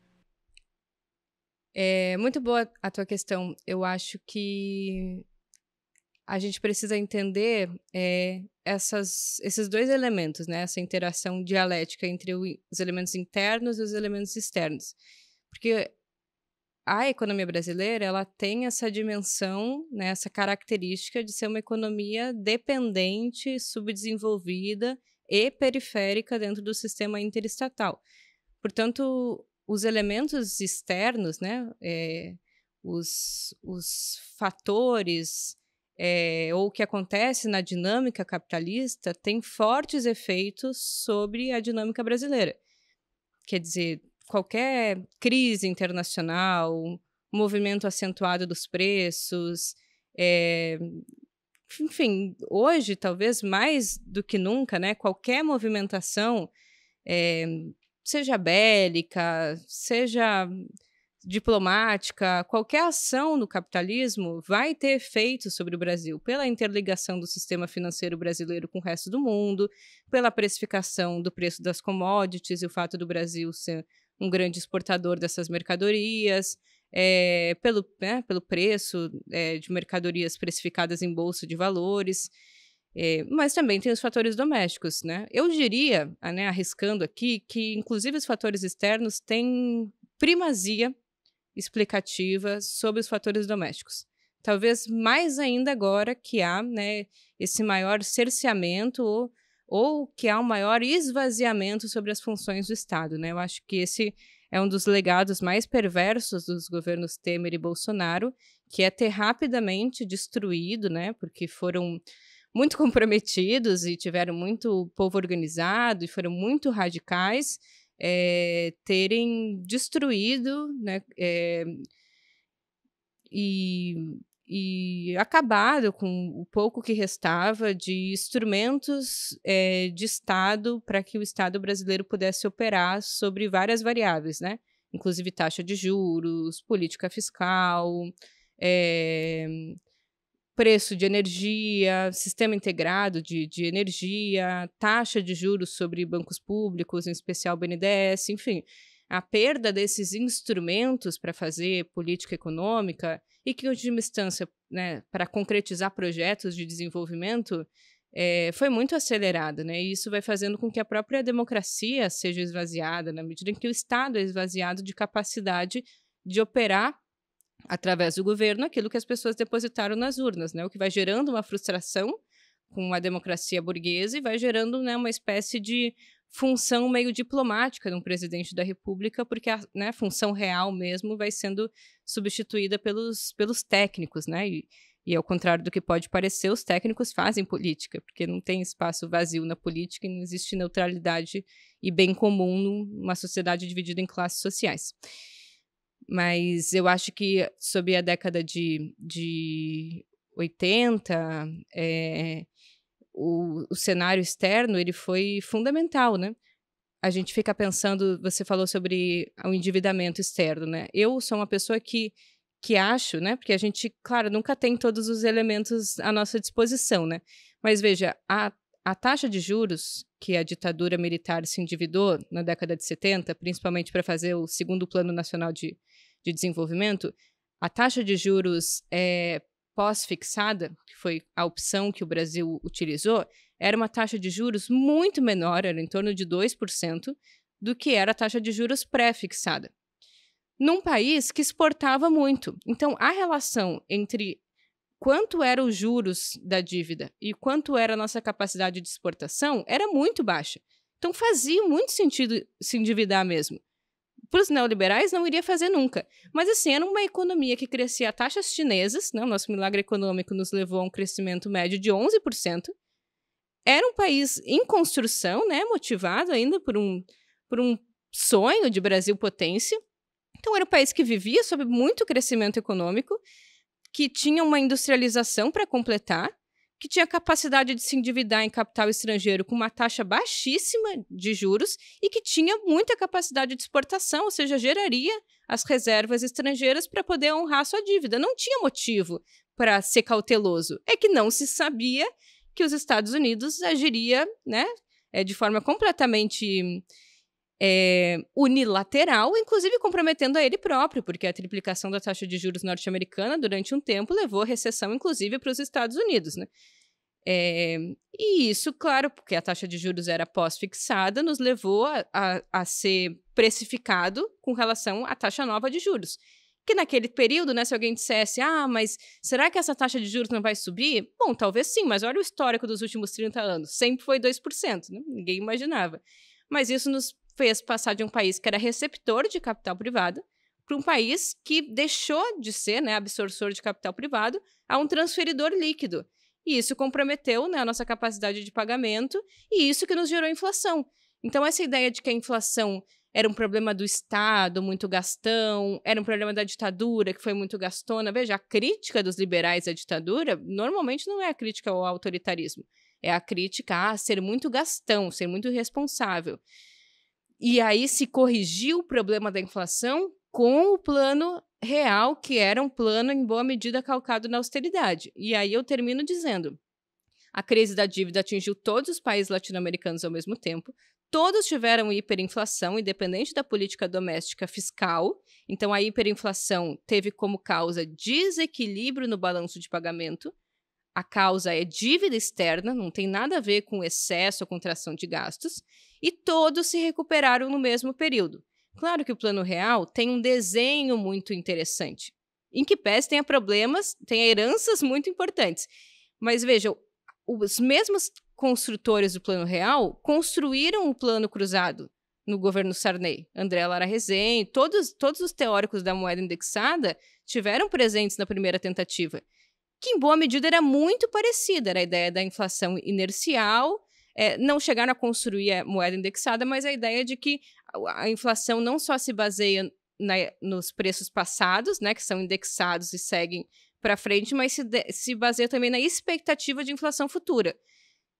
É muito boa a tua questão. Eu acho que a gente precisa entender é, essas, esses dois elementos, né? Essa interação dialética entre os elementos internos e os elementos externos. Porque a economia brasileira ela tem essa dimensão, né, essa característica de ser uma economia dependente, subdesenvolvida e periférica dentro do sistema interestatal. Portanto, os elementos externos, né, é, os, os fatores é, ou o que acontece na dinâmica capitalista tem fortes efeitos sobre a dinâmica brasileira. Quer dizer, qualquer crise internacional, movimento acentuado dos preços, é, enfim, hoje talvez mais do que nunca, né? Qualquer movimentação, é, seja bélica, seja diplomática, qualquer ação no capitalismo vai ter efeito sobre o Brasil, pela interligação do sistema financeiro brasileiro com o resto do mundo, pela precificação do preço das commodities e o fato do Brasil ser um grande exportador dessas mercadorias, é, pelo, né, pelo preço é, de mercadorias precificadas em bolsa de valores, é, mas também tem os fatores domésticos. Né? Eu diria, né, arriscando aqui, que inclusive os fatores externos têm primazia explicativa sobre os fatores domésticos. Talvez mais ainda agora que há né, esse maior cerceamento ou ou que há um maior esvaziamento sobre as funções do Estado. Né? Eu acho que esse é um dos legados mais perversos dos governos Temer e Bolsonaro, que é ter rapidamente destruído, né? porque foram muito comprometidos e tiveram muito povo organizado e foram muito radicais, é, terem destruído né, é, e e acabado com o pouco que restava de instrumentos é, de Estado para que o Estado brasileiro pudesse operar sobre várias variáveis, né? Inclusive taxa de juros, política fiscal, é, preço de energia, sistema integrado de, de energia, taxa de juros sobre bancos públicos, em especial BNDES, enfim a perda desses instrumentos para fazer política econômica e que, em última instância, né, para concretizar projetos de desenvolvimento, é, foi muito acelerada. Né? E isso vai fazendo com que a própria democracia seja esvaziada, na medida em que o Estado é esvaziado de capacidade de operar através do governo aquilo que as pessoas depositaram nas urnas, né? o que vai gerando uma frustração com a democracia burguesa e vai gerando né, uma espécie de função meio diplomática de um presidente da República, porque a né, função real mesmo vai sendo substituída pelos, pelos técnicos, né? E, e ao contrário do que pode parecer, os técnicos fazem política, porque não tem espaço vazio na política e não existe neutralidade e bem comum numa sociedade dividida em classes sociais. Mas eu acho que sob a década de, de 80, é, eh, o, o cenário externo ele foi fundamental, né? a gente fica pensando, você falou sobre o endividamento externo, né? Eu sou uma pessoa que que acho, né? Porque a gente, claro, nunca tem todos os elementos à nossa disposição, né? Mas veja, a, a taxa de juros que a ditadura militar se endividou na década de 70, principalmente para fazer o segundo Plano Nacional de, de Desenvolvimento, a taxa de juros é, pós-fixada, que foi a opção que o Brasil utilizou, era uma taxa de juros muito menor, era em torno de 2%, do que era a taxa de juros pré-fixada. Num país que exportava muito. Então, a relação entre quanto eram os juros da dívida e quanto era a nossa capacidade de exportação era muito baixa. Então, fazia muito sentido se endividar mesmo para os neoliberais não iria fazer nunca. Mas assim, era uma economia que crescia a taxas chinesas, né? o nosso milagre econômico nos levou a um crescimento médio de 11%. Era um país em construção, né? motivado ainda por um, por um sonho de Brasil potência. Então, era um país que vivia sob muito crescimento econômico, que tinha uma industrialização para completar, que tinha capacidade de se endividar em capital estrangeiro com uma taxa baixíssima de juros e que tinha muita capacidade de exportação, ou seja, geraria as reservas estrangeiras para poder honrar sua dívida. Não tinha motivo para ser cauteloso. É que não se sabia que os Estados Unidos agiria, né, é, de forma completamente é, unilateral, inclusive comprometendo a ele próprio, porque a triplicação da taxa de juros norte-americana durante um tempo levou a recessão, inclusive, para os Estados Unidos. Né? É, e isso, claro, porque a taxa de juros era pós-fixada, nos levou a, a, a, ser precificado com relação à taxa nova de juros. Que naquele período, né, se alguém dissesse, ah, mas será que essa taxa de juros não vai subir? Bom, talvez sim, mas olha o histórico dos últimos 30 anos, sempre foi 2%, né? ninguém imaginava. Mas isso nos fez passar de um país que era receptor de capital privado para um país que deixou de ser né, absorção de capital privado a um transferidor líquido. E isso comprometeu né, a nossa capacidade de pagamento e isso que nos gerou inflação. Então, essa ideia de que a inflação era um problema do Estado, muito gastão, era um problema da ditadura, que foi muito gastona. Veja, a crítica dos liberais à ditadura normalmente não é a crítica ao autoritarismo, é a crítica a ser muito gastão, ser muito irresponsável. E aí se corrigiu o problema da inflação com o plano real, que era um plano em boa medida calcado na austeridade. E aí eu termino dizendo: a crise da dívida atingiu todos os países latino-americanos ao mesmo tempo. Todos tiveram hiperinflação, independente da política doméstica fiscal. Então, a hiperinflação teve como causa desequilíbrio no balanço de pagamento. A causa é dívida externa, não tem nada a ver com excesso ou contração de gastos e todos se recuperaram no mesmo período. Claro que o plano real tem um desenho muito interessante, em que pés tenha problemas, tenha heranças muito importantes. Mas vejam, os mesmos construtores do plano real construíram o plano cruzado no governo Sarney. André Lara Rezende, todos, todos os teóricos da moeda indexada tiveram presentes na primeira tentativa, que em boa medida era muito parecida, era a ideia da inflação inercial é, não chegaram a construir a moeda indexada, mas a ideia de que a inflação não só se baseia na, nos preços passados, né, que são indexados e seguem para frente, mas se, de, se baseia também na expectativa de inflação futura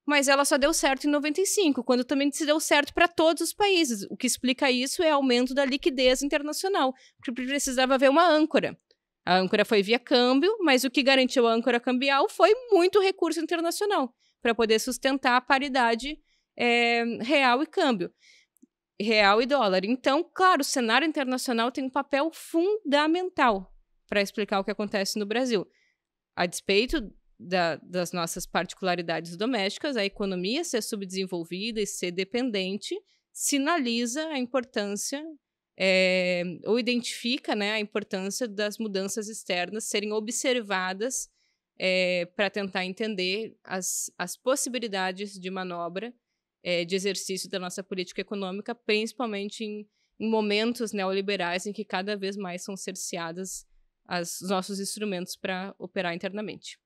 mas ela só deu certo em 95, quando também se deu certo para todos os países. O que explica isso é aumento da liquidez internacional, porque precisava haver uma âncora. A âncora foi via câmbio, mas o que garantiu a âncora cambial foi muito recurso internacional para poder sustentar a paridade é, real e câmbio. Real e dólar. Então, claro, o cenário internacional tem um papel fundamental para explicar o que acontece no Brasil. A despeito da, das nossas particularidades domésticas, a economia ser subdesenvolvida e ser dependente sinaliza a importância é, ou identifica né, a importância das mudanças externas serem observadas é, eh, para tentar entender as, as possibilidades de manobra é, de exercício da nossa política econômica, principalmente em, em momentos neoliberais em que cada vez mais são cerceadas as, os nossos instrumentos para operar internamente.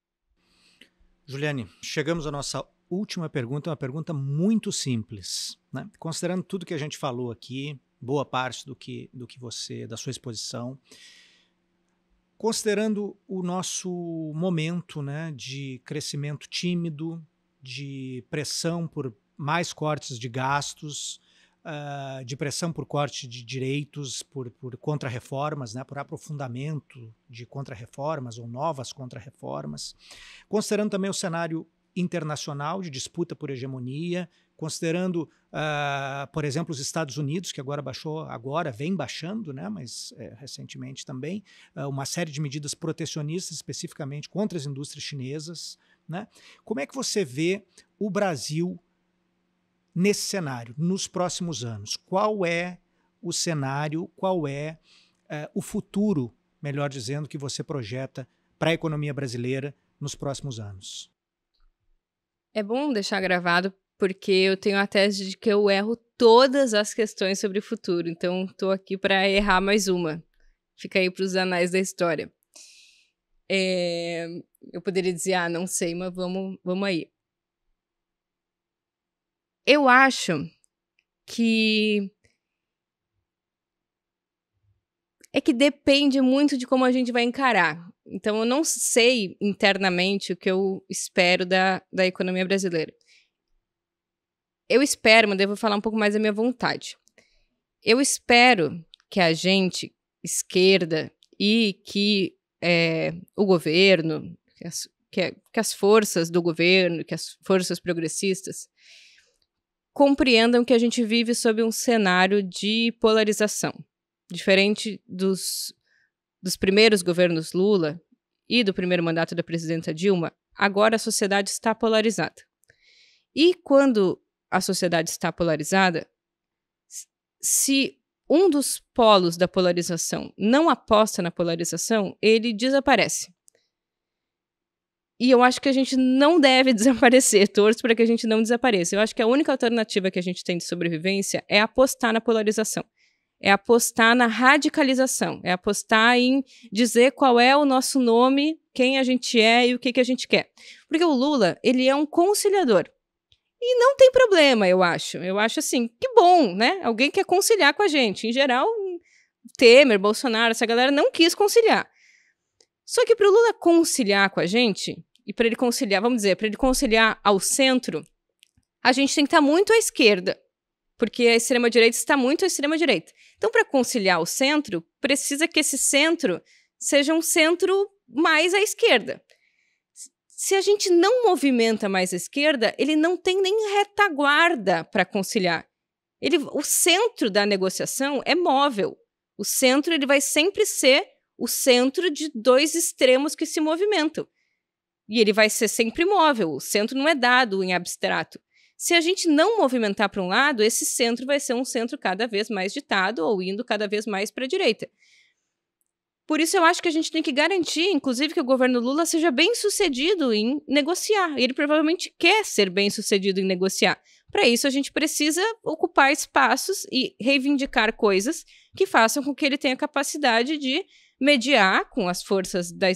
Juliane, chegamos à nossa última pergunta, uma pergunta muito simples. Né? Considerando tudo que a gente falou aqui, boa parte do que, do que você, da sua exposição, Considerando o nosso momento né, de crescimento tímido, de pressão por mais cortes de gastos, uh, de pressão por corte de direitos, por, por contrarreformas, né, por aprofundamento de contrarreformas ou novas contrarreformas, considerando também o cenário internacional de disputa por hegemonia, considerando, uh, por exemplo, os Estados Unidos, que agora baixou, agora vem baixando, né, mas é, recentemente também, uh, uma série de medidas protecionistas, especificamente contra as indústrias chinesas. Né? Como é que você vê o Brasil nesse cenário, nos próximos anos? Qual é o cenário, qual é uh, o futuro, melhor dizendo, que você projeta para a economia brasileira nos próximos anos? É bom deixar gravado porque eu tenho a tese de que eu erro todas as questões sobre o futuro, então estou aqui para errar mais uma. Fica aí para os anais da história. É, eu poderia dizer, ah, não sei, mas vamos, vamos aí. Eu acho que. É que depende muito de como a gente vai encarar. Então, eu não sei internamente o que eu espero da, da economia brasileira eu espero, mas devo vou falar um pouco mais da minha vontade. Eu espero que a gente, esquerda, e que é, o governo, que as, que, que as forças do governo, que as forças progressistas, compreendam que a gente vive sob um cenário de polarização. Diferente dos, dos primeiros governos Lula e do primeiro mandato da presidenta Dilma, agora a sociedade está polarizada. E quando a sociedade está polarizada, se um dos polos da polarização não aposta na polarização, ele desaparece. E eu acho que a gente não deve desaparecer, torço para que a gente não desapareça. Eu acho que a única alternativa que a gente tem de sobrevivência é apostar na polarização, é apostar na radicalização, é apostar em dizer qual é o nosso nome, quem a gente é e o que, que a gente quer. Porque o Lula, ele é um conciliador. E não tem problema, eu acho. Eu acho assim, que bom, né? Alguém quer conciliar com a gente. Em geral, Temer, Bolsonaro, essa galera não quis conciliar. Só que para o Lula conciliar com a gente, e para ele conciliar, vamos dizer, para ele conciliar ao centro, a gente tem que estar tá muito à esquerda, porque a extrema-direita está muito à extrema-direita. Então, para conciliar o centro, precisa que esse centro seja um centro mais à esquerda. Se a gente não movimenta mais a esquerda, ele não tem nem retaguarda para conciliar. Ele, o centro da negociação é móvel. O centro ele vai sempre ser o centro de dois extremos que se movimentam. E ele vai ser sempre móvel. O centro não é dado em abstrato. Se a gente não movimentar para um lado, esse centro vai ser um centro cada vez mais ditado ou indo cada vez mais para a direita. Por isso eu acho que a gente tem que garantir, inclusive, que o governo Lula seja bem sucedido em negociar. Ele provavelmente quer ser bem sucedido em negociar. Para isso, a gente precisa ocupar espaços e reivindicar coisas que façam com que ele tenha capacidade de mediar com as forças da,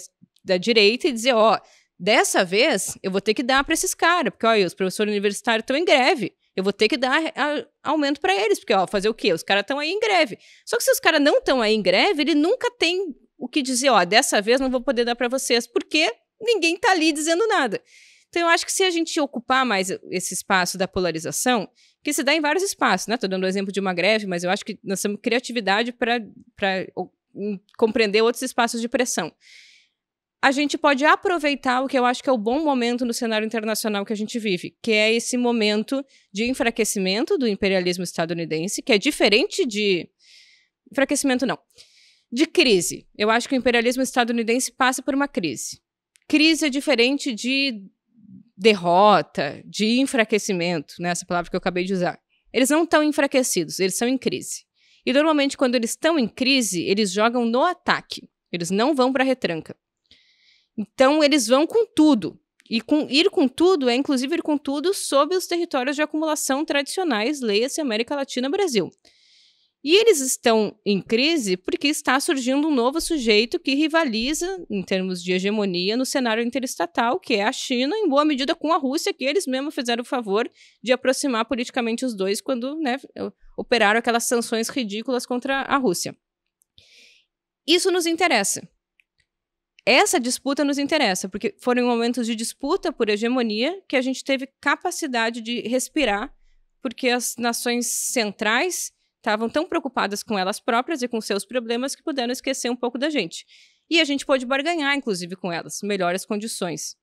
da direita e dizer: ó, oh, dessa vez eu vou ter que dar para esses caras, porque olha, os professores universitários estão em greve. Eu vou ter que dar a, aumento para eles, porque, ó, fazer o quê? Os caras estão aí em greve. Só que se os caras não estão aí em greve, ele nunca tem o que dizer, ó, dessa vez não vou poder dar para vocês, porque ninguém está ali dizendo nada. Então, eu acho que se a gente ocupar mais esse espaço da polarização, que se dá em vários espaços, né? Estou dando o exemplo de uma greve, mas eu acho que nós temos criatividade para compreender outros espaços de pressão a gente pode aproveitar o que eu acho que é o bom momento no cenário internacional que a gente vive, que é esse momento de enfraquecimento do imperialismo estadunidense, que é diferente de. Enfraquecimento não. De crise. Eu acho que o imperialismo estadunidense passa por uma crise. Crise é diferente de derrota, de enfraquecimento, né? essa palavra que eu acabei de usar. Eles não estão enfraquecidos, eles estão em crise. E normalmente, quando eles estão em crise, eles jogam no ataque. Eles não vão para a retranca. Então, eles vão com tudo. E com, ir com tudo é, inclusive, ir com tudo sobre os territórios de acumulação tradicionais, leia-se América Latina Brasil. E eles estão em crise porque está surgindo um novo sujeito que rivaliza, em termos de hegemonia, no cenário interestatal, que é a China, em boa medida com a Rússia, que eles mesmos fizeram o favor de aproximar politicamente os dois quando né, operaram aquelas sanções ridículas contra a Rússia. Isso nos interessa. Essa disputa nos interessa, porque foram momentos de disputa por hegemonia que a gente teve capacidade de respirar, porque as nações centrais estavam tão preocupadas com elas próprias e com seus problemas que puderam esquecer um pouco da gente. E a gente pôde barganhar, inclusive, com elas, melhores condições.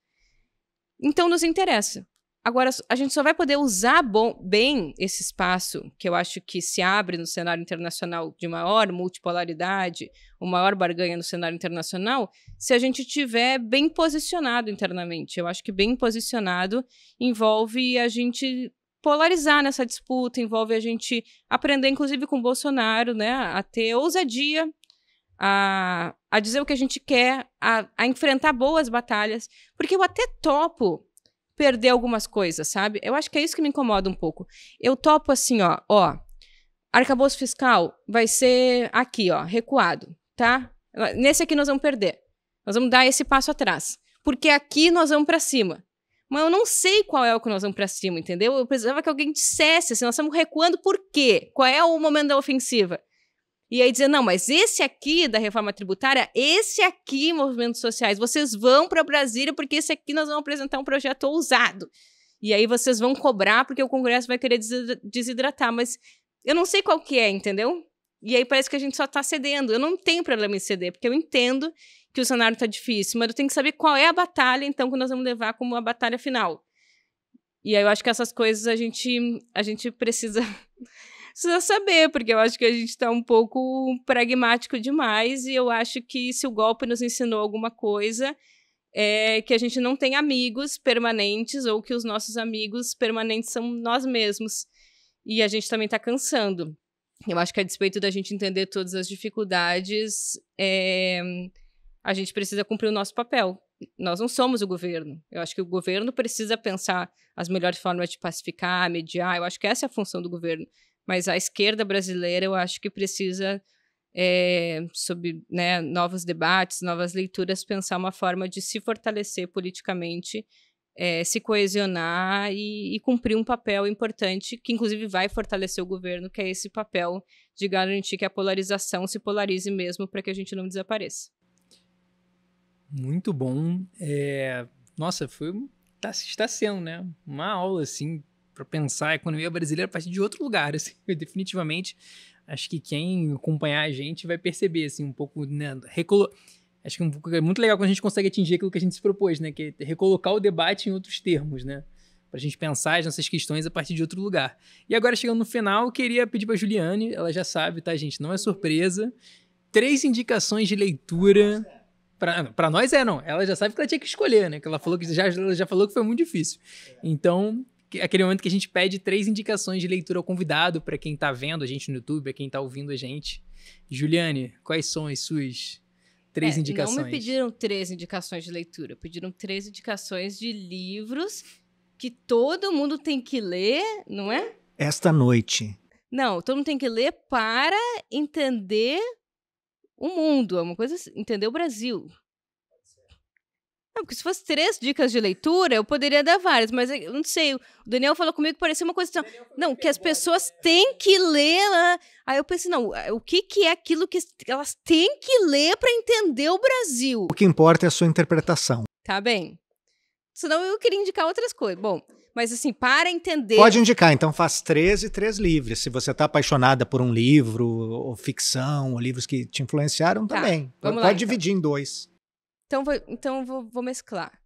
Então, nos interessa. Agora, a gente só vai poder usar bom, bem esse espaço que eu acho que se abre no cenário internacional de maior multipolaridade, o maior barganha no cenário internacional, se a gente tiver bem posicionado internamente. Eu acho que bem posicionado envolve a gente polarizar nessa disputa, envolve a gente aprender, inclusive com o Bolsonaro, né, a ter ousadia a, a dizer o que a gente quer, a, a enfrentar boas batalhas, porque eu até topo perder algumas coisas, sabe? Eu acho que é isso que me incomoda um pouco. Eu topo assim, ó, ó, arcabouço fiscal vai ser aqui, ó, recuado, tá? Nesse aqui nós vamos perder. Nós vamos dar esse passo atrás. Porque aqui nós vamos para cima. Mas eu não sei qual é o que nós vamos para cima, entendeu? Eu precisava que alguém dissesse, assim, nós estamos recuando por quê? Qual é o momento da ofensiva? e aí dizer, não, mas esse aqui da reforma tributária, esse aqui, movimentos sociais, vocês vão para Brasília porque esse aqui nós vamos apresentar um projeto ousado. E aí vocês vão cobrar porque o Congresso vai querer desidratar, mas eu não sei qual que é, entendeu? E aí parece que a gente só está cedendo. Eu não tenho problema em ceder, porque eu entendo que o cenário está difícil, mas eu tenho que saber qual é a batalha, então, que nós vamos levar como a batalha final. E aí eu acho que essas coisas a gente, a gente precisa precisa saber, porque eu acho que a gente está um pouco pragmático demais e eu acho que se o golpe nos ensinou alguma coisa, é que a gente não tem amigos permanentes ou que os nossos amigos permanentes são nós mesmos. E a gente também está cansando. Eu acho que a despeito da gente entender todas as dificuldades, é, a gente precisa cumprir o nosso papel, nós não somos o governo. Eu acho que o governo precisa pensar as melhores formas de pacificar, mediar. Eu acho que essa é a função do governo mas a esquerda brasileira eu acho que precisa, é, eh, sob né, novos debates, novas leituras, pensar uma forma de se fortalecer politicamente, é, se coesionar e, e, cumprir um papel importante, que inclusive vai fortalecer o governo, que é esse papel de garantir que a polarização se polarize mesmo para que a gente não desapareça. Muito bom. É... Nossa, foi está, está sendo, né? Uma aula assim para pensar a economia brasileira a partir de outro lugar, assim, eu, definitivamente. Acho que quem acompanhar a gente vai perceber, assim, um pouco, né, recolo... Acho que um pouco, é muito legal quando a gente consegue atingir aquilo que a gente se propôs, né, que é recolocar o debate em outros termos, né, para a gente pensar as nossas questões a partir de outro lugar. E agora, chegando no final, queria pedir para Juliane, ela já sabe, tá, gente, não é surpresa, três indicações de leitura... Para é. nós é, não. Ela já sabe que ela tinha que escolher, né? Que ela falou que já, já falou que foi muito difícil. É. Então, aquele momento que a gente pede três indicações de leitura ao convidado para quem está vendo a gente no YouTube, para quem está ouvindo a gente. Juliane, quais são as suas três é, indicações? Não me pediram três indicações de leitura, pediram três indicações de livros que todo mundo tem que ler, não é? Esta noite. Não, todo mundo tem que ler para entender o mundo, é uma coisa, assim, entender o Brasil. Não, porque se fosse três dicas de leitura, eu poderia dar várias, mas é, eu não sei. O Daniel falou comigo que parecia uma coisa. Assim, não, que as é pessoas né? têm que ler. Lá. Aí eu pensei, não, é, o que, que é aquilo que elas têm que ler para entender o Brasil? O que importa é a sua interpretação. Tá bem. Senão eu queria indicar outras coisas. Bom, mas assim, para entender. Pode indicar, então faz três e três livros Se você está apaixonada por um livro, ou ficção, ou livros que te influenciaram, tá. também. Vamos Pode então. dividir em dois. Então, vou, então vou, vou mesclar.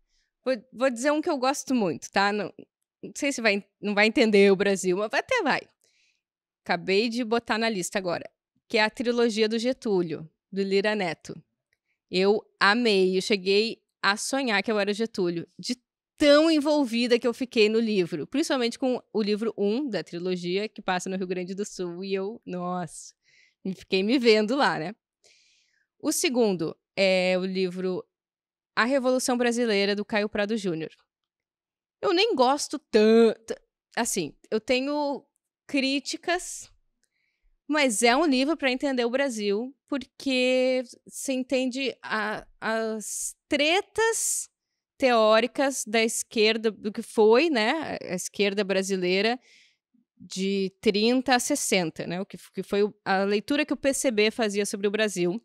Vou, vou dizer um que eu gosto muito, tá? Não, não sei se vai, não vai entender o Brasil, mas até vai. Acabei de botar na lista agora, que é a trilogia do Getúlio, do Lira Neto. Eu amei, eu cheguei a sonhar que eu era o Getúlio, de tão envolvida que eu fiquei no livro, principalmente com o livro 1 da trilogia, que passa no Rio Grande do Sul, e eu, nossa, fiquei me vendo lá, né? O segundo é o livro a Revolução Brasileira do Caio Prado Júnior. Eu nem gosto tanto. Assim, eu tenho críticas, mas é um livro para entender o Brasil, porque se entende a, as tretas teóricas da esquerda, do que foi, né, a esquerda brasileira de 30 a 60, né, o que, que foi a leitura que o PCB fazia sobre o Brasil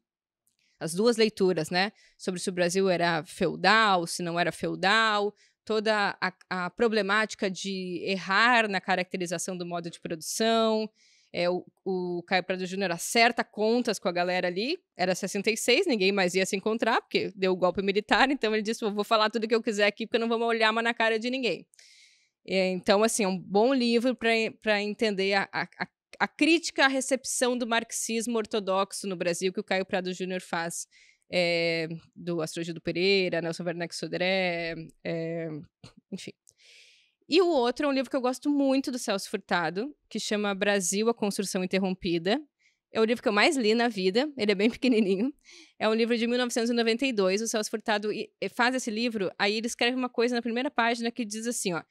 as duas leituras, né? Sobre se o Brasil era feudal, se não era feudal, toda a, a problemática de errar na caracterização do modo de produção. É, o, o Caio Prado Júnior acerta contas com a galera ali, era 66, ninguém mais ia se encontrar, porque deu o golpe militar, então ele disse, vou falar tudo que eu quiser aqui, porque eu não vou olhar mais na cara de ninguém. É, então, assim, é um bom livro para entender a, a, a a crítica à recepção do marxismo ortodoxo no Brasil que o Caio Prado Júnior faz. É, do Astrogildo Pereira, Nelson Werner Sodré, é, enfim. E o outro é um livro que eu gosto muito do Celso Furtado, que chama Brasil, a Construção Interrompida. É o livro que eu mais li na vida, ele é bem pequenininho. É um livro de 1992, o Celso Furtado eh, faz esse livro, aí ele escreve uma coisa na primeira página que diz assim, ó,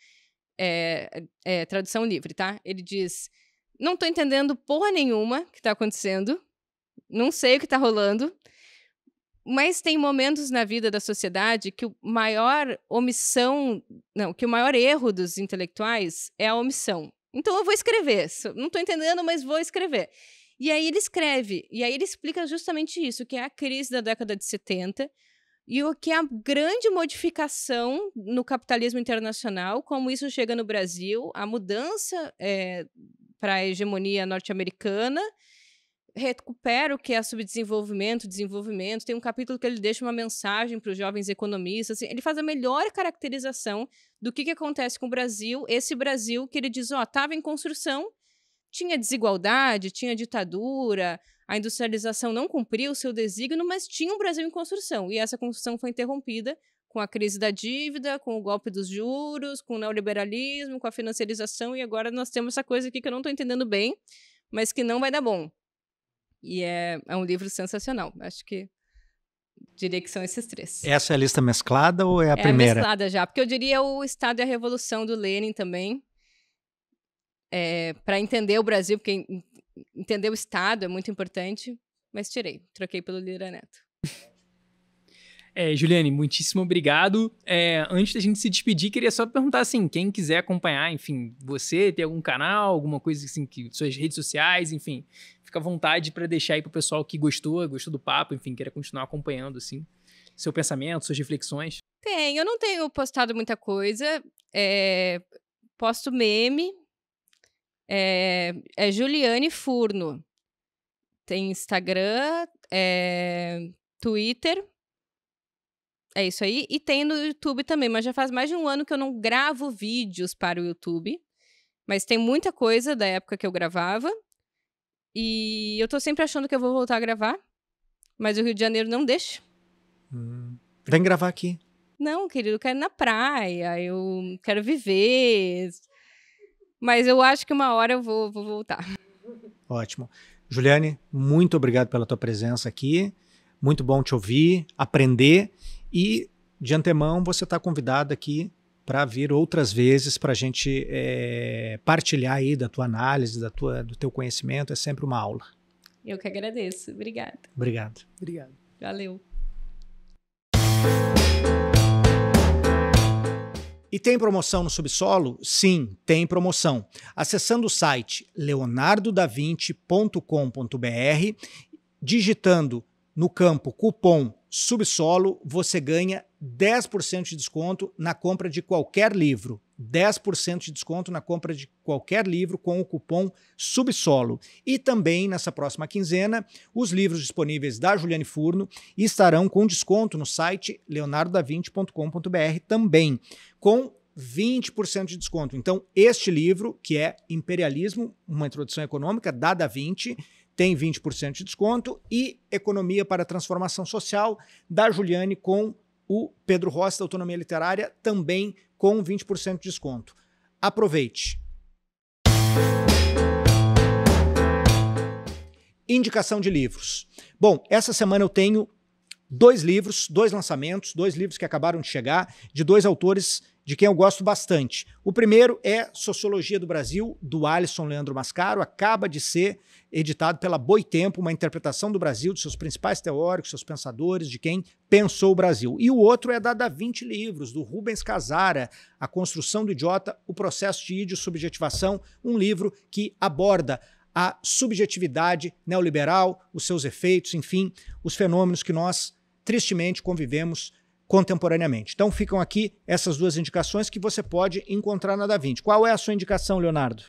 é, é, tradução livre, tá? Ele diz não tô entendendo porra nenhuma que tá acontecendo. Não sei o que tá rolando. Mas tem momentos na vida da sociedade que o maior omissão, não, que o maior erro dos intelectuais é a omissão. Então eu vou escrever. Não estou entendendo, mas vou escrever. E aí ele escreve, e aí ele explica justamente isso, que é a crise da década de 70 e o que é a grande modificação no capitalismo internacional, como isso chega no Brasil, a mudança é, para a hegemonia norte-americana, recupera o que é subdesenvolvimento, desenvolvimento. Tem um capítulo que ele deixa uma mensagem para os jovens economistas. Assim, ele faz a melhor caracterização do que, que acontece com o Brasil, esse Brasil que ele diz, ó, estava em construção, tinha desigualdade, tinha ditadura, a industrialização não cumpriu o seu desígnio, mas tinha um Brasil em construção. E essa construção foi interrompida com a crise da dívida, com o golpe dos juros, com o neoliberalismo, com a financiarização, e agora nós temos essa coisa aqui que eu não estou entendendo bem, mas que não vai dar bom. E é, é um livro sensacional. Acho que diria que são esses três. Essa é a lista mesclada ou é a é primeira? É mesclada já, porque eu diria o Estado e a Revolução do Lenin também, é, para entender o Brasil, porque entender o Estado é muito importante, mas tirei, troquei pelo Lira Neto. É, Juliane, muitíssimo obrigado. É, antes da gente se despedir, queria só perguntar assim, quem quiser acompanhar, enfim, você tem algum canal, alguma coisa assim, que suas redes sociais, enfim, fica à vontade para deixar aí pro pessoal que gostou, gostou do papo, enfim, queira continuar acompanhando assim, seu pensamento, suas reflexões. Tem, eu não tenho postado muita coisa. É, posto meme. É, é Juliane Furno. Tem Instagram, é Twitter é isso aí. E tem no YouTube também, mas já faz mais de um ano que eu não gravo vídeos para o YouTube. Mas tem muita coisa da época que eu gravava. E eu tô sempre achando que eu vou voltar a gravar. Mas o Rio de Janeiro não deixa. Hum. Vem gravar aqui. Não, querido, eu quero ir na praia, eu quero viver. Mas eu acho que uma hora eu vou, vou voltar. Ótimo. Juliane, muito obrigado pela tua presença aqui. Muito bom te ouvir, aprender e, de antemão, você está convidado aqui para vir outras vezes para a gente é, partilhar aí da tua análise, da tua, do teu conhecimento. É sempre uma aula. Eu que agradeço. Obrigada. Obrigado. Obrigado. Valeu. E tem promoção no subsolo? Sim, tem promoção. Acessando o site leonardodavinte.com.br, digitando no campo cupom subsolo, você ganha 10% de desconto na compra de qualquer livro. 10% de desconto na compra de qualquer livro com o cupom Subsolo. E também nessa próxima quinzena, os livros disponíveis da Juliane Furno estarão com desconto no site leonardodavinte.com.br também, com 20% de desconto. Então, este livro, que é Imperialismo, uma introdução econômica da Da Vinci, tem 20% de desconto, e Economia para Transformação Social, da Juliane, com o Pedro Rossi, Autonomia Literária, também com 20% de desconto. Aproveite! Indicação de livros. Bom, essa semana eu tenho dois livros, dois lançamentos, dois livros que acabaram de chegar, de dois autores de quem eu gosto bastante. O primeiro é Sociologia do Brasil, do Alisson Leandro Mascaro, acaba de ser editado pela Boitempo, uma interpretação do Brasil, de seus principais teóricos, seus pensadores, de quem pensou o Brasil. E o outro é da Da 20 Livros, do Rubens Casara, A Construção do Idiota, O Processo de Idiosubjetivação, um livro que aborda a subjetividade neoliberal, os seus efeitos, enfim, os fenômenos que nós tristemente convivemos contemporaneamente. Então ficam aqui essas duas indicações que você pode encontrar na Da Qual é a sua indicação, Leonardo?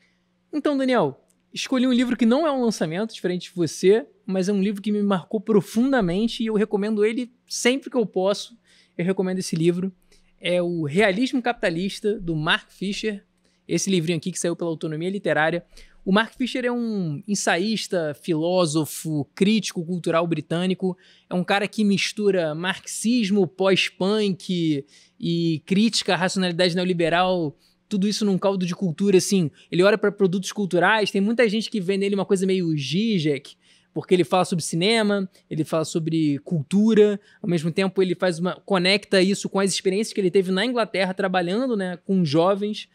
Então, Daniel, escolhi um livro que não é um lançamento, diferente de você, mas é um livro que me marcou profundamente e eu recomendo ele sempre que eu posso. Eu recomendo esse livro. É o Realismo Capitalista, do Mark Fisher. Esse livrinho aqui que saiu pela Autonomia Literária. O Mark Fisher é um ensaísta, filósofo, crítico cultural britânico. É um cara que mistura marxismo, pós-punk e crítica à racionalidade neoliberal, tudo isso num caldo de cultura, assim. Ele olha para produtos culturais, tem muita gente que vê nele uma coisa meio Zizek, porque ele fala sobre cinema, ele fala sobre cultura, ao mesmo tempo ele faz uma conecta isso com as experiências que ele teve na Inglaterra trabalhando, né, com jovens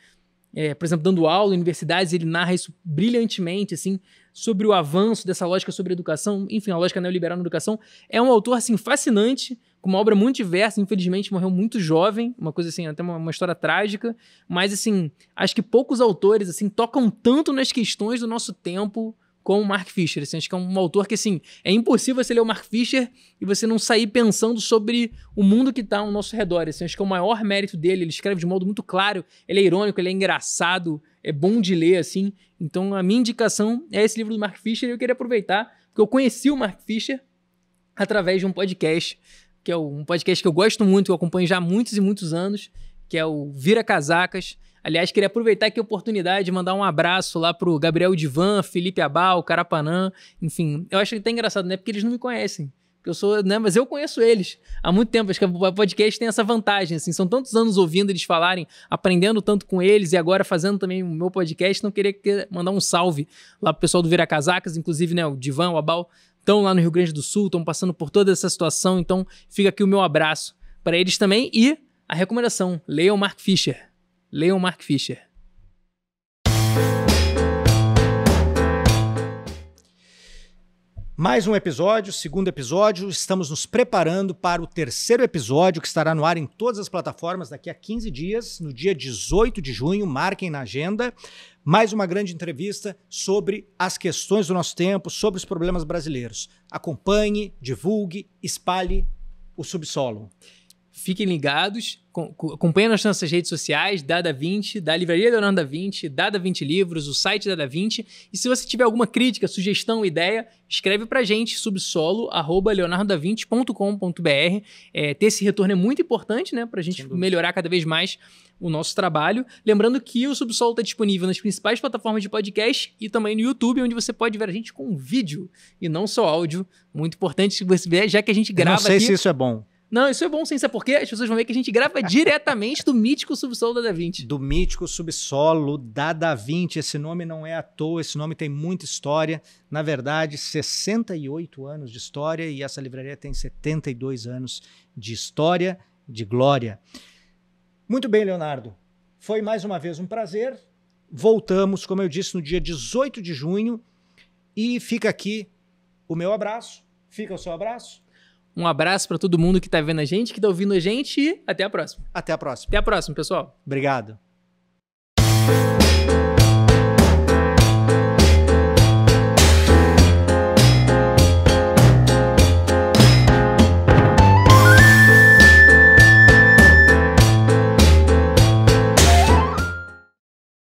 é, por exemplo, dando aula em universidades, ele narra isso brilhantemente, assim, sobre o avanço dessa lógica sobre a educação, enfim, a lógica neoliberal na educação. É um autor, assim, fascinante, com uma obra muito diversa, infelizmente morreu muito jovem, uma coisa assim, até uma, uma história trágica, mas, assim, acho que poucos autores, assim, tocam tanto nas questões do nosso tempo, com o Mark Fisher. Assim, acho que é um autor que, assim, é impossível você ler o Mark Fisher e você não sair pensando sobre o mundo que está ao nosso redor. Assim, acho que é o maior mérito dele. Ele escreve de modo muito claro, ele é irônico, ele é engraçado, é bom de ler, assim. Então, a minha indicação é esse livro do Mark Fisher e eu queria aproveitar, porque eu conheci o Mark Fisher através de um podcast, que é um podcast que eu gosto muito, que eu acompanho já há muitos e muitos anos, que é o Vira Casacas Aliás, queria aproveitar aqui a oportunidade de mandar um abraço lá pro Gabriel Divan, Felipe Abal, Carapanã, enfim. Eu acho que tá engraçado, né? Porque eles não me conhecem. Eu sou, né? Mas eu conheço eles há muito tempo. Acho que o podcast tem essa vantagem, assim. São tantos anos ouvindo eles falarem, aprendendo tanto com eles e agora fazendo também o meu podcast. Não queria mandar um salve lá pro pessoal do Vira Casacas, inclusive, né? O Divan, o Abal, estão lá no Rio Grande do Sul, estão passando por toda essa situação. Então, fica aqui o meu abraço para eles também e a recomendação: leiam Mark Fisher. Leiam Mark Fisher. Mais um episódio, segundo episódio. Estamos nos preparando para o terceiro episódio, que estará no ar em todas as plataformas daqui a 15 dias, no dia 18 de junho. Marquem na agenda. Mais uma grande entrevista sobre as questões do nosso tempo, sobre os problemas brasileiros. Acompanhe, divulgue, espalhe o subsolo. Fiquem ligados, acompanhem nas nossas redes sociais, Dada 20, da Livraria Leonardo da 20, Dada 20 Livros, o site Dada 20. E se você tiver alguma crítica, sugestão, ideia, escreve a gente, subsolo.leonardoda20.com.br. É, ter esse retorno é muito importante, né? para a gente melhorar cada vez mais o nosso trabalho. Lembrando que o Subsolo está disponível nas principais plataformas de podcast e também no YouTube, onde você pode ver a gente com vídeo e não só áudio. Muito importante você ver, já que a gente grava. Eu não sei aqui, se isso é bom. Não, isso é bom sim, sabe por quê? As pessoas vão ver que a gente grava diretamente do mítico subsolo da Da Vinci. Do mítico subsolo da Da Vinci. Esse nome não é à toa, esse nome tem muita história. Na verdade, 68 anos de história e essa livraria tem 72 anos de história, de glória. Muito bem, Leonardo. Foi mais uma vez um prazer. Voltamos, como eu disse, no dia 18 de junho. E fica aqui o meu abraço. Fica o seu abraço. Um abraço para todo mundo que tá vendo a gente, que tá ouvindo a gente e até a próxima. Até a próxima. Até a próxima, pessoal. Obrigado.